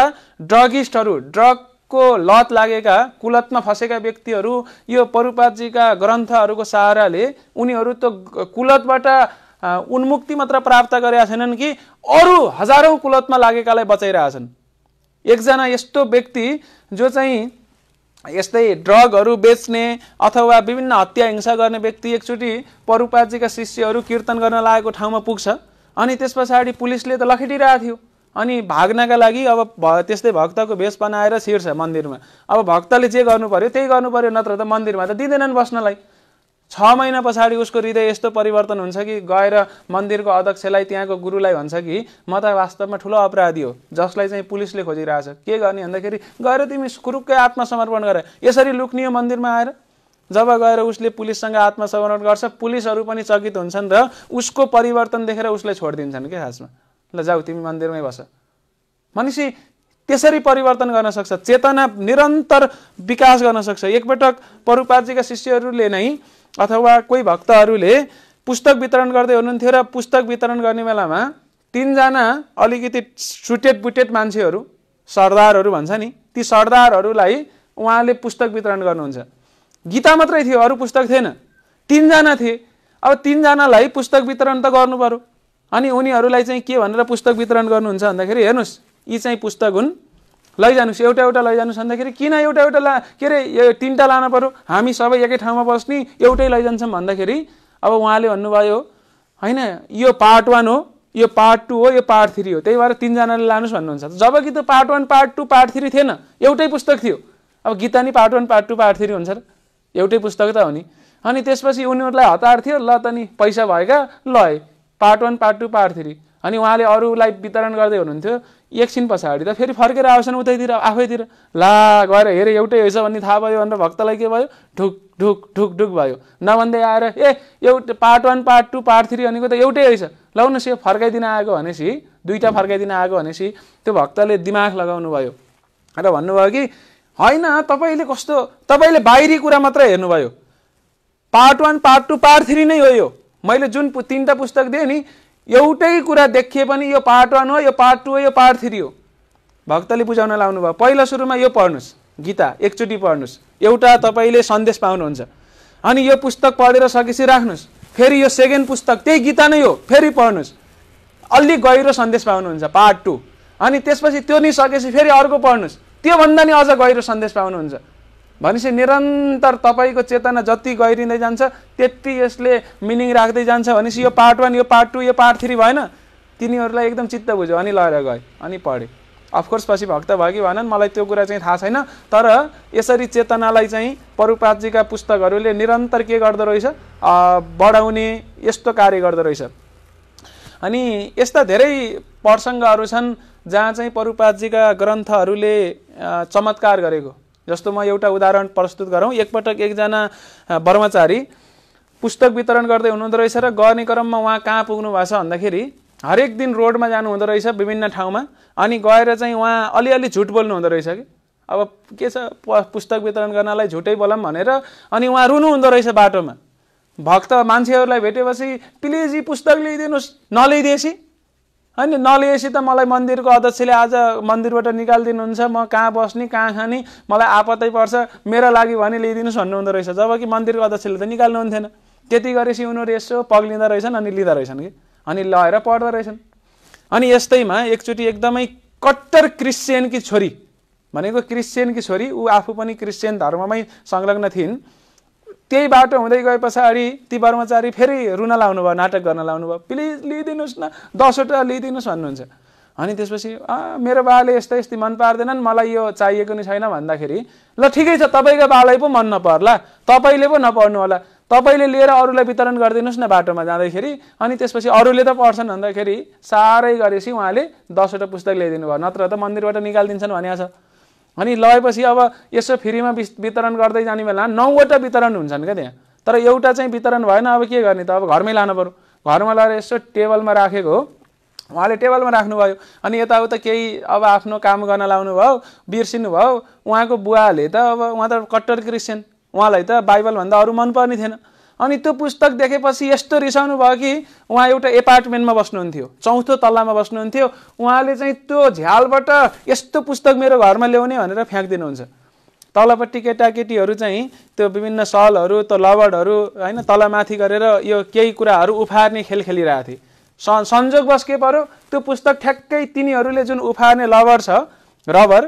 ड्रगिस्टहरू ड्रग को लत लागेका कुलतमा फँसेका व्यक्तिहरू यो परुपातजीका ग्रन्थहरूको सहाराले उनीहरू त कुलतबाट उन्मुक्ति मात्र प्राप्त गरेका छैनन् कि अरू हजारौँ कुलतमा लागेकालाई बचाइरहेछन् एकजना यस्तो व्यक्ति जो चाहिँ यस्तै ड्रगहरू बेच्ने अथवा विभिन्न हत्या हिंसा गर्ने व्यक्ति एकचोटि परुपातजीका शिष्यहरू कीर्तन गर्न लागेको ठाउँमा पुग्छ अनि त्यस पछाडि पुलिसले त लखेटिरहेको थियो अनि भाग्नका लागि अब भ त्यस्तै भक्तको भेष बनाएर छिर्छ मन्दिरमा अब भक्तले जे गर्नु पऱ्यो त्यही गर्नु पऱ्यो नत्र त मन्दिरमा त दिँदैनन् बस्नलाई छ महिना पछाडि उसको हृदय यस्तो परिवर्तन हुन्छ कि गएर मन्दिरको अध्यक्षलाई त्यहाँको गुरुलाई भन्छ कि म त वास्तवमा ठुलो अपराधी हो जसलाई चाहिँ पुलिसले खोजिरहेछ के गर्ने भन्दाखेरि गएर तिमी कुरुक्कै आत्मसमर्पण गर यसरी लुक्नियो मन्दिरमा आएर जब गएर उसले पुलिससँग आत्मसमर्पण गर्छ पुलिसहरू पनि चकित हुन्छन् र उसको परिवर्तन देखेर उसलाई छोडिदिन्छन् क्या खासमा ल जाऊ तिमी मन्दिरमै बस मानिसी त्यसरी परिवर्तन गर्न सक्छ चेतना निरन्तर विकास गर्न सक्छ एकपटक परुपाजीका शिष्यहरूले नै अथवा कोही भक्तहरूले पुस्तक वितरण गर्दै हुनुहुन्थ्यो र पुस्तक वितरण गर्ने बेलामा तिनजना अलिकति सुटेड बुटेड मान्छेहरू सरदारहरू भन्छ नि ती सरदारहरूलाई उहाँले पुस्तक वितरण गर्नुहुन्छ गीता मात्रै थियो अरू पुस्तक थिएन तिनजना थिए अब तिनजनालाई पुस्तक वितरण त गर्नु पऱ्यो अनि उनीहरूलाई चाहिँ के भनेर पुस्तक वितरण गर्नुहुन्छ भन्दाखेरि हेर्नुहोस् यी चाहिँ पुस्तक हुन् लैजानुहोस् एउटा एउटा लैजानुहोस् भन्दाखेरि किन एउटा एउटा ला के अरे तिनवटा लानु पऱ्यो हामी सबै एकै ठाउँमा बस्ने एउटै लैजान्छौँ भन्दाखेरि अब उहाँले भन्नुभयो होइन यो पार्ट वान हो यो पार्ट टू हो यो पार्ट थ्री हो त्यही भएर तिनजनाले लानुहोस् भन्नुहुन्छ जब कि त्यो part one part two part three थिएन एउटै पुस्तक थियो अब गीता नि part one part two part three हुन्छ र एउटै पुस्तक त हो नि अनि त्यसपछि उनीहरूलाई हतार थियो ल त नि पैसा भएका ल part one part two part three अनि उहाँले अरूलाई वितरण गर्दै हुनुहुन्थ्यो एकछिन पछाडि त फेरि फर्केर आउँछन् उतैतिर आफैतिर ला गएर हेरेँ एउटै रहेछ भन्ने थाहा भयो भनेर भक्तलाई के भयो ढुक ढुक ढुक ढुक भयो नभन्दै आएर ए एउटा part one part two part three भनेको त एउटै रहेछ लाउनुहोस् यो फर्काइदिन आएको भनेपछि दुईवटा फर्काइदिन आएको भनेपछि त्यो भक्तले दिमाग लगाउनु भयो र भन्नुभयो कि होइन तपाईँले कस्तो तपाईँले बाहिरी कुरा मात्रै हेर्नुभयो part one part two part three नै हो यो मैले जुन तिनवटा पुस्तक दिएँ नि एउटै कुरा देखिए पनि यो पार्ट वान हो यो पार्ट टू हो यो पार्ट थ्री हो भक्तले बुझाउन लाउनु भयो पहिला सुरुमा यो पढ्नुहोस् गीता एकचोटि पढ्नुहोस् एउटा तपाईँले सन्देश पाउनुहुन्छ अनि यो पुस्तक पढेर सकेपछि राख्नुहोस् फेरि यो सेकेन्ड पुस्तक त्यही गीता नै हो फेरि पढ्नुहोस् अलि गहिरो सन्देश पाउनुहुन्छ पार्ट टू अनि त्यसपछि त्यो नि सकेपछि फेरि अर्को पढ्नुहोस् त्योभन्दा नि अझ गहिरो सन्देश पाउनुहुन्छ भनेपछि निरन्तर तपाईँको चेतना जति गहिरिँदै जान्छ त्यति यसले मिनिङ राख्दै जान्छ भनेपछि यो पार्ट वान यो पार्ट टू यो पार्ट थ्री भएन तिनीहरूलाई एकदम चित्त बुझ्यो अनि लगेर गए अनि पढेँ अफकोर्स पछि भक्त भयो कि भनन् मलाई त्यो कुरा चाहिँ थाहा छैन तर यसरी चेतनालाई चाहिँ परुपातजीका पुस्तकहरूले निरन्तर के गर्दो रहेछ बढाउने यस्तो कार्य गर्दो रहेछ अनि यस्ता धेरै प्रसङ्गहरू छन् जहाँ चाहिँ परुपातजीका ग्रन्थहरूले चमत्कार गरेको जस्तो म एउटा उदाहरण प्रस्तुत गरौँ एकपटक एकजना ब्रह्मचारी पुस्तक वितरण गर्दै हुनुहुँदो रहेछ र गर्ने क्रममा उहाँ कहाँ पुग्नु भएको छ भन्दाखेरि हरेक दिन रोडमा जानुहुँदो रहेछ विभिन्न ठाउँमा अनि गएर चाहिँ उहाँ अलिअलि झुट बोल्नुहुँदो रहेछ कि अब के छ पुस्तक वितरण गर्नलाई झुटै बोलाऊँ भनेर अनि उहाँ रुनुहुँदो रहेछ बाटोमा भक्त मान्छेहरूलाई भेटेपछि प्लिज यी पुस्तक ल्याइदिनुहोस् नल्याइदिएसी होइन नलिएपछि त मलाई मन्दिरको अध्यक्षले आज मन्दिरबाट निकालिदिनुहुन्छ म कहाँ बस्ने कहाँ खाने मलाई आपतै पर्छ मेरो लागि भने ल्याइदिनुहोस् भन्नुहुँदो रहेछ जब कि मन्दिरको अध्यक्षले त निकाल्नु निकाल्नुहुन्थेन त्यति गरेपछि उनीहरू यसो पग्लिँदो रहेछन् अनि लिँदो रहेछन् कि अनि लगाएर पढ्दो रहेछन् अनि यस्तैमा एकचोटि एकदमै कट्टर क्रिस्चियनकी छोरी भनेको क्रिस्चियनकी छोरी ऊ आफू पनि क्रिस्चियन धर्ममै संलग्न थिइन् त्यही बाटो हुँदै गए पछाडि ती ब्रह्मचारी फेरि रुन लाउनु भयो नाटक गर्न लाउनु भयो प्लिज लिइदिनुहोस् न दसवटा लिइदिनुहोस् भन्नुहुन्छ अनि त्यसपछि मेरो बाले यस्तै यस्तै मन पार्दैनन् मलाई यो चाहिएको नि छैन भन्दाखेरि ल ठिकै छ तपाईँको बालाई पो मन नपर्ला तपाईँले पो नपर्नु होला तपाईँले लिएर अरूलाई वितरण गरिदिनुहोस् न बाटोमा जाँदाखेरि अनि त्यसपछि अरूले त पढ्छन् भन्दाखेरि साह्रै गरेपछि उहाँले दसवटा पुस्तक ल्याइदिनु भयो नत्र त मन्दिरबाट निकालिदिन्छन् भनिएको छ अनि लगाएपछि अब यसो फ्रीमा वितरण गर्दै जाने बेला नौवटा वितरण हुन्छन् क्या त्यहाँ तर एउटा चाहिँ वितरण भएन अब के गर्ने त अब घरमै लानु पऱ्यो घरमा लगेर यसो टेबलमा राखेको हो उहाँले टेबलमा राख्नुभयो अनि यताउता केही अब आफ्नो काम गर्न लाउनु भयो बिर्सिनु भयो उहाँको बुवाले त अब उहाँ त कट्टर क्रिस्चियन उहाँलाई त बाइबलभन्दा अरू मनपर्ने थिएन अनि त्यो पुस्तक देखेपछि यस्तो रिसाउनु भयो कि उहाँ एउटा एपार्टमेन्टमा बस्नुहुन्थ्यो चौथो तल्लामा बस्नुहुन्थ्यो उहाँले चाहिँ त्यो झ्यालबाट यस्तो पुस्तक मेरो घरमा ल्याउने भनेर फ्याँकिदिनुहुन्छ तलपट्टि केटाकेटीहरू चाहिँ त्यो विभिन्न सलहरू त्यो लबडहरू होइन तलमाथि गरेर यो केही कुराहरू उफार्ने खेल खेलिरहेको थिए स बस के पऱ्यो त्यो पुस्तक ठ्याक्कै तिनीहरूले जुन उफार्ने लबर छ रबर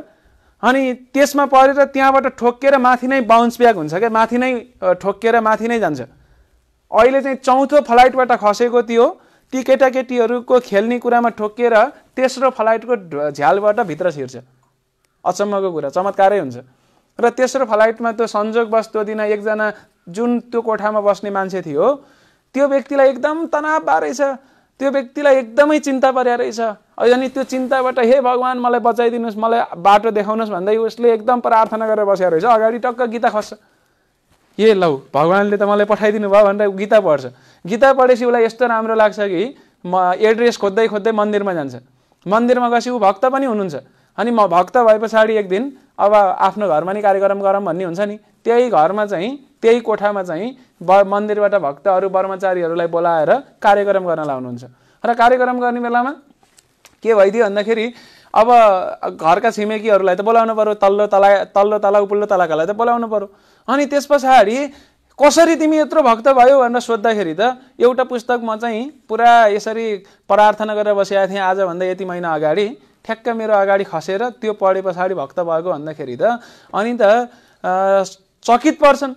अनि त्यसमा परेर त्यहाँबाट ठोक्किएर माथि नै बााउन्स ब्याग हुन्छ क्या माथि नै ठोक्किएर माथि नै जान्छ अहिले चाहिँ चौथो फ्लाइटबाट खसेको थियो ती केटाकेटीहरूको खेल्ने कुरामा ठोकिएर तेस्रो फ्लाइटको झ्यालबाट भित्र छिर्छ अचम्मको कुरा चमत्कारै हुन्छ र तेस्रो फ्लाइटमा त्यो संजोग त्यो दिन एकजना जुन त्यो कोठामा बस्ने मान्छे थियो त्यो व्यक्तिलाई एकदम तनाव बारेछ त्यो व्यक्तिलाई एकदमै चिन्ता रहेछ अनि त्यो चिन्ताबाट हे भगवान् मलाई बचाइदिनुहोस् मलाई बाटो देखाउनुहोस् भन्दै उसले एकदम प्रार्थना गरेर बसेको रहेछ अगाडि टक्क गीता खस्छ ए लौ भगवान्ले त मलाई पठाइदिनु भयो भनेर गीता पढ्छ गीता पढेपछि उसलाई यस्तो राम्रो लाग्छ कि म एड्रेस खोज्दै खोज्दै मन्दिरमा जान्छ मन्दिरमा गएपछि ऊ भक्त पनि हुनुहुन्छ अनि म भक्त भए पछाडि एक दिन अब आफ्नो घरमा नि कार्यक्रम गरौँ भन्ने हुन्छ नि त्यही घरमा चाहिँ त्यही कोठामा चाहिँ ब मन्दिरबाट भक्तहरू ब्रह्मचारीहरूलाई बोलाएर कार्यक्रम गर्न लाउनुहुन्छ र कार्यक्रम गर्ने बेलामा के भइदियो भन्दाखेरि अब घरका छिमेकीहरूलाई त बोलाउनु पऱ्यो तल्लो तला तल्लो तला उपल्लो तलाकालाई त बोलाउनु पऱ्यो अनि त्यस पछाडि कसरी तिमी यत्रो भक्त भयो भनेर सोद्धाखेरि त एउटा पुस्तक म चाहिँ पुरा यसरी प्रार्थना गरेर बसिआएको थिएँ आजभन्दा यति महिना अगाडि ठ्याक्क मेरो अगाडि खसेर त्यो पढे पछाडि भक्त भएको भन्दाखेरि त अनि त चकित पर्छन्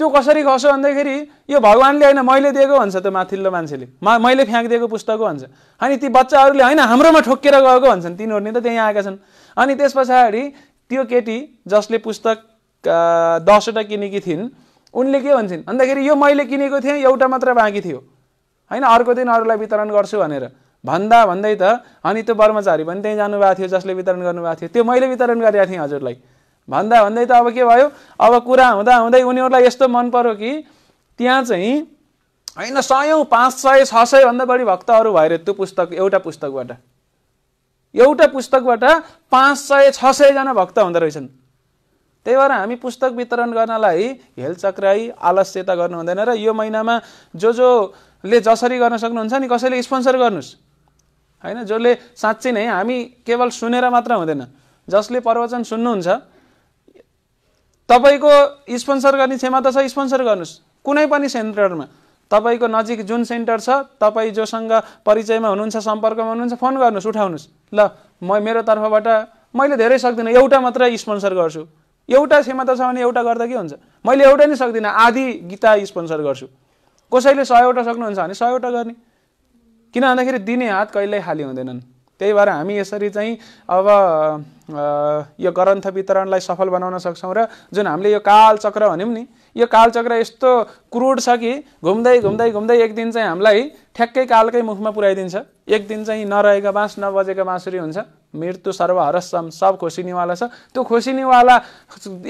त्यो कसरी खस्यो भन्दाखेरि यो भगवान्ले होइन मैले दिएको भन्छ त माथिल्लो मान्छेले मा मैले फ्याँकिदिएको पुस्तक हो भन्छ अनि ती बच्चाहरूले होइन हाम्रोमा ठोक्किएर गएको भन्छन् तिनीहरू नि त त्यहीँ आएका छन् अनि त्यस पछाडि त्यो केटी जसले पुस्तक दसवटा किनेकी थिइन् उनले के भन्छन् भन्दाखेरि यो मैले किनेको थिएँ एउटा मात्र बाँकी थियो होइन अर्को दिन अरूलाई वितरण गर्छु भनेर भन्दा भन्दै त अनि त्यो बर्मचारी पनि त्यहीँ जानुभएको थियो जसले वितरण गर्नुभएको थियो त्यो मैले वितरण गरेका थिएँ हजुरलाई भन्दा भन्दै त अब के भयो अब कुरा हुँदा हुँदै उनीहरूलाई यस्तो मन पऱ्यो कि त्यहाँ चाहिँ होइन सयौँ पाँच सय छ सयभन्दा बढी भक्तहरू भएर त्यो पुस्तक एउटा पुस्तकबाट एउटा पुस्तकबाट पाँच सय छ सयजना भक्त हुँदो रहेछन् त्यही भएर हामी पुस्तक वितरण गर्नलाई हेलचक्राई आलस्यता गर्नु हुँदैन र यो महिनामा जो जोले जसरी गर्न सक्नुहुन्छ नि कसैले स्पोन्सर गर्नुहोस् होइन जसले साँच्चै नै हामी केवल सुनेर मात्र हुँदैन जसले प्रवचन सुन्नुहुन्छ तपाईँको स्पोन्सर गर्ने क्षमता छ स्पोन्सर गर्नुहोस् कुनै पनि सेन्टरमा तपाईँको नजिक जुन सेन्टर छ तपाईँ जोसँग परिचयमा हुनुहुन्छ सम्पर्कमा हुनुहुन्छ फोन गर्नुहोस् उठाउनुहोस् ल म मेरो तर्फबाट मैले धेरै सक्दिनँ एउटा मात्र स्पोन्सर गर्छु एउटा क्षमता छ भने एउटा गर्दा के हुन्छ मैले एउटा नै सक्दिनँ आधी गीता स्पोन्सर गर्छु कसैले सयवटा सक्नुहुन्छ भने सयवटा गर्ने किन भन्दाखेरि दिने हात कहिल्यै खाली हुँदैनन् त्यही भएर हामी यसरी चाहिँ अब यो ग्रन्थ वितरणलाई सफल बनाउन सक्छौँ र जुन हामीले यो कालचक्र भन्यौँ नि यो कालचक्र यस्तो क्रुड छ कि घुम्दै घुम्दै घुम्दै एक दिन चाहिँ हामीलाई ठ्याक्कै कालकै मुखमा पुऱ्याइदिन्छ एक दिन चाहिँ नरहेका बाँस नबजेका बाँसुरी हुन्छ मृत्यु सर्वहरसम सब खोसिनेवाला छ त्यो खोसिनेवाला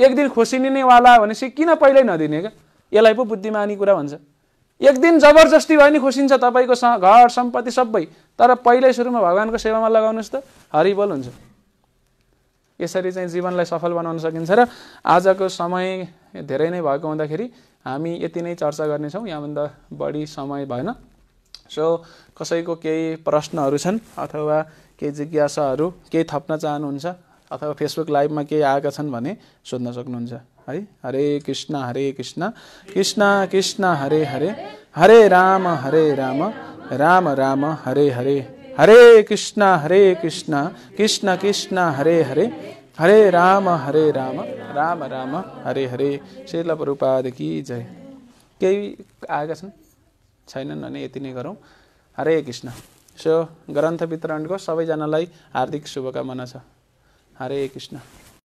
एक दिन खोसिनेवाला भनेपछि किन पहिल्यै नदिने क्या यसलाई पो बुद्धिमानी कुरा भन्छ एक दिन जबरजस्ती भयो नि खोसिन्छ तपाईँको स घर सम्पत्ति सबै तर पहिल्यै सुरुमा भगवान्को सेवामा लगाउनुहोस् त हरिबल हुन्छ यसरी चाहिँ जीवनलाई सफल बनाउन सकिन्छ र आजको समय धेरै नै भएको हुँदाखेरि हामी यति नै चर्चा गर्नेछौँ यहाँभन्दा बढी समय भएन सो कसैको केही प्रश्नहरू छन् अथवा केही जिज्ञासाहरू केही थप्न चाहनुहुन्छ अथवा फेसबुक लाइभमा केही आएका छन् भने सोध्न सक्नुहुन्छ है हरे कृष्ण हरे कृष्ण कृष्ण कृष्ण हरे हरे हरे राम हरे राम राम राम हरे हरे हरे कृष्ण हरे कृष्ण कृष्ण कृष्ण हरे हरे हरे राम हरे राम राम राम हरे हरे शेला जय केही आएका छन् छैनन् भने यति नै गरौँ हरे कृष्ण सो ग्रन्थ वितरणको सबैजनालाई हार्दिक शुभकामना छ हरे कृष्ण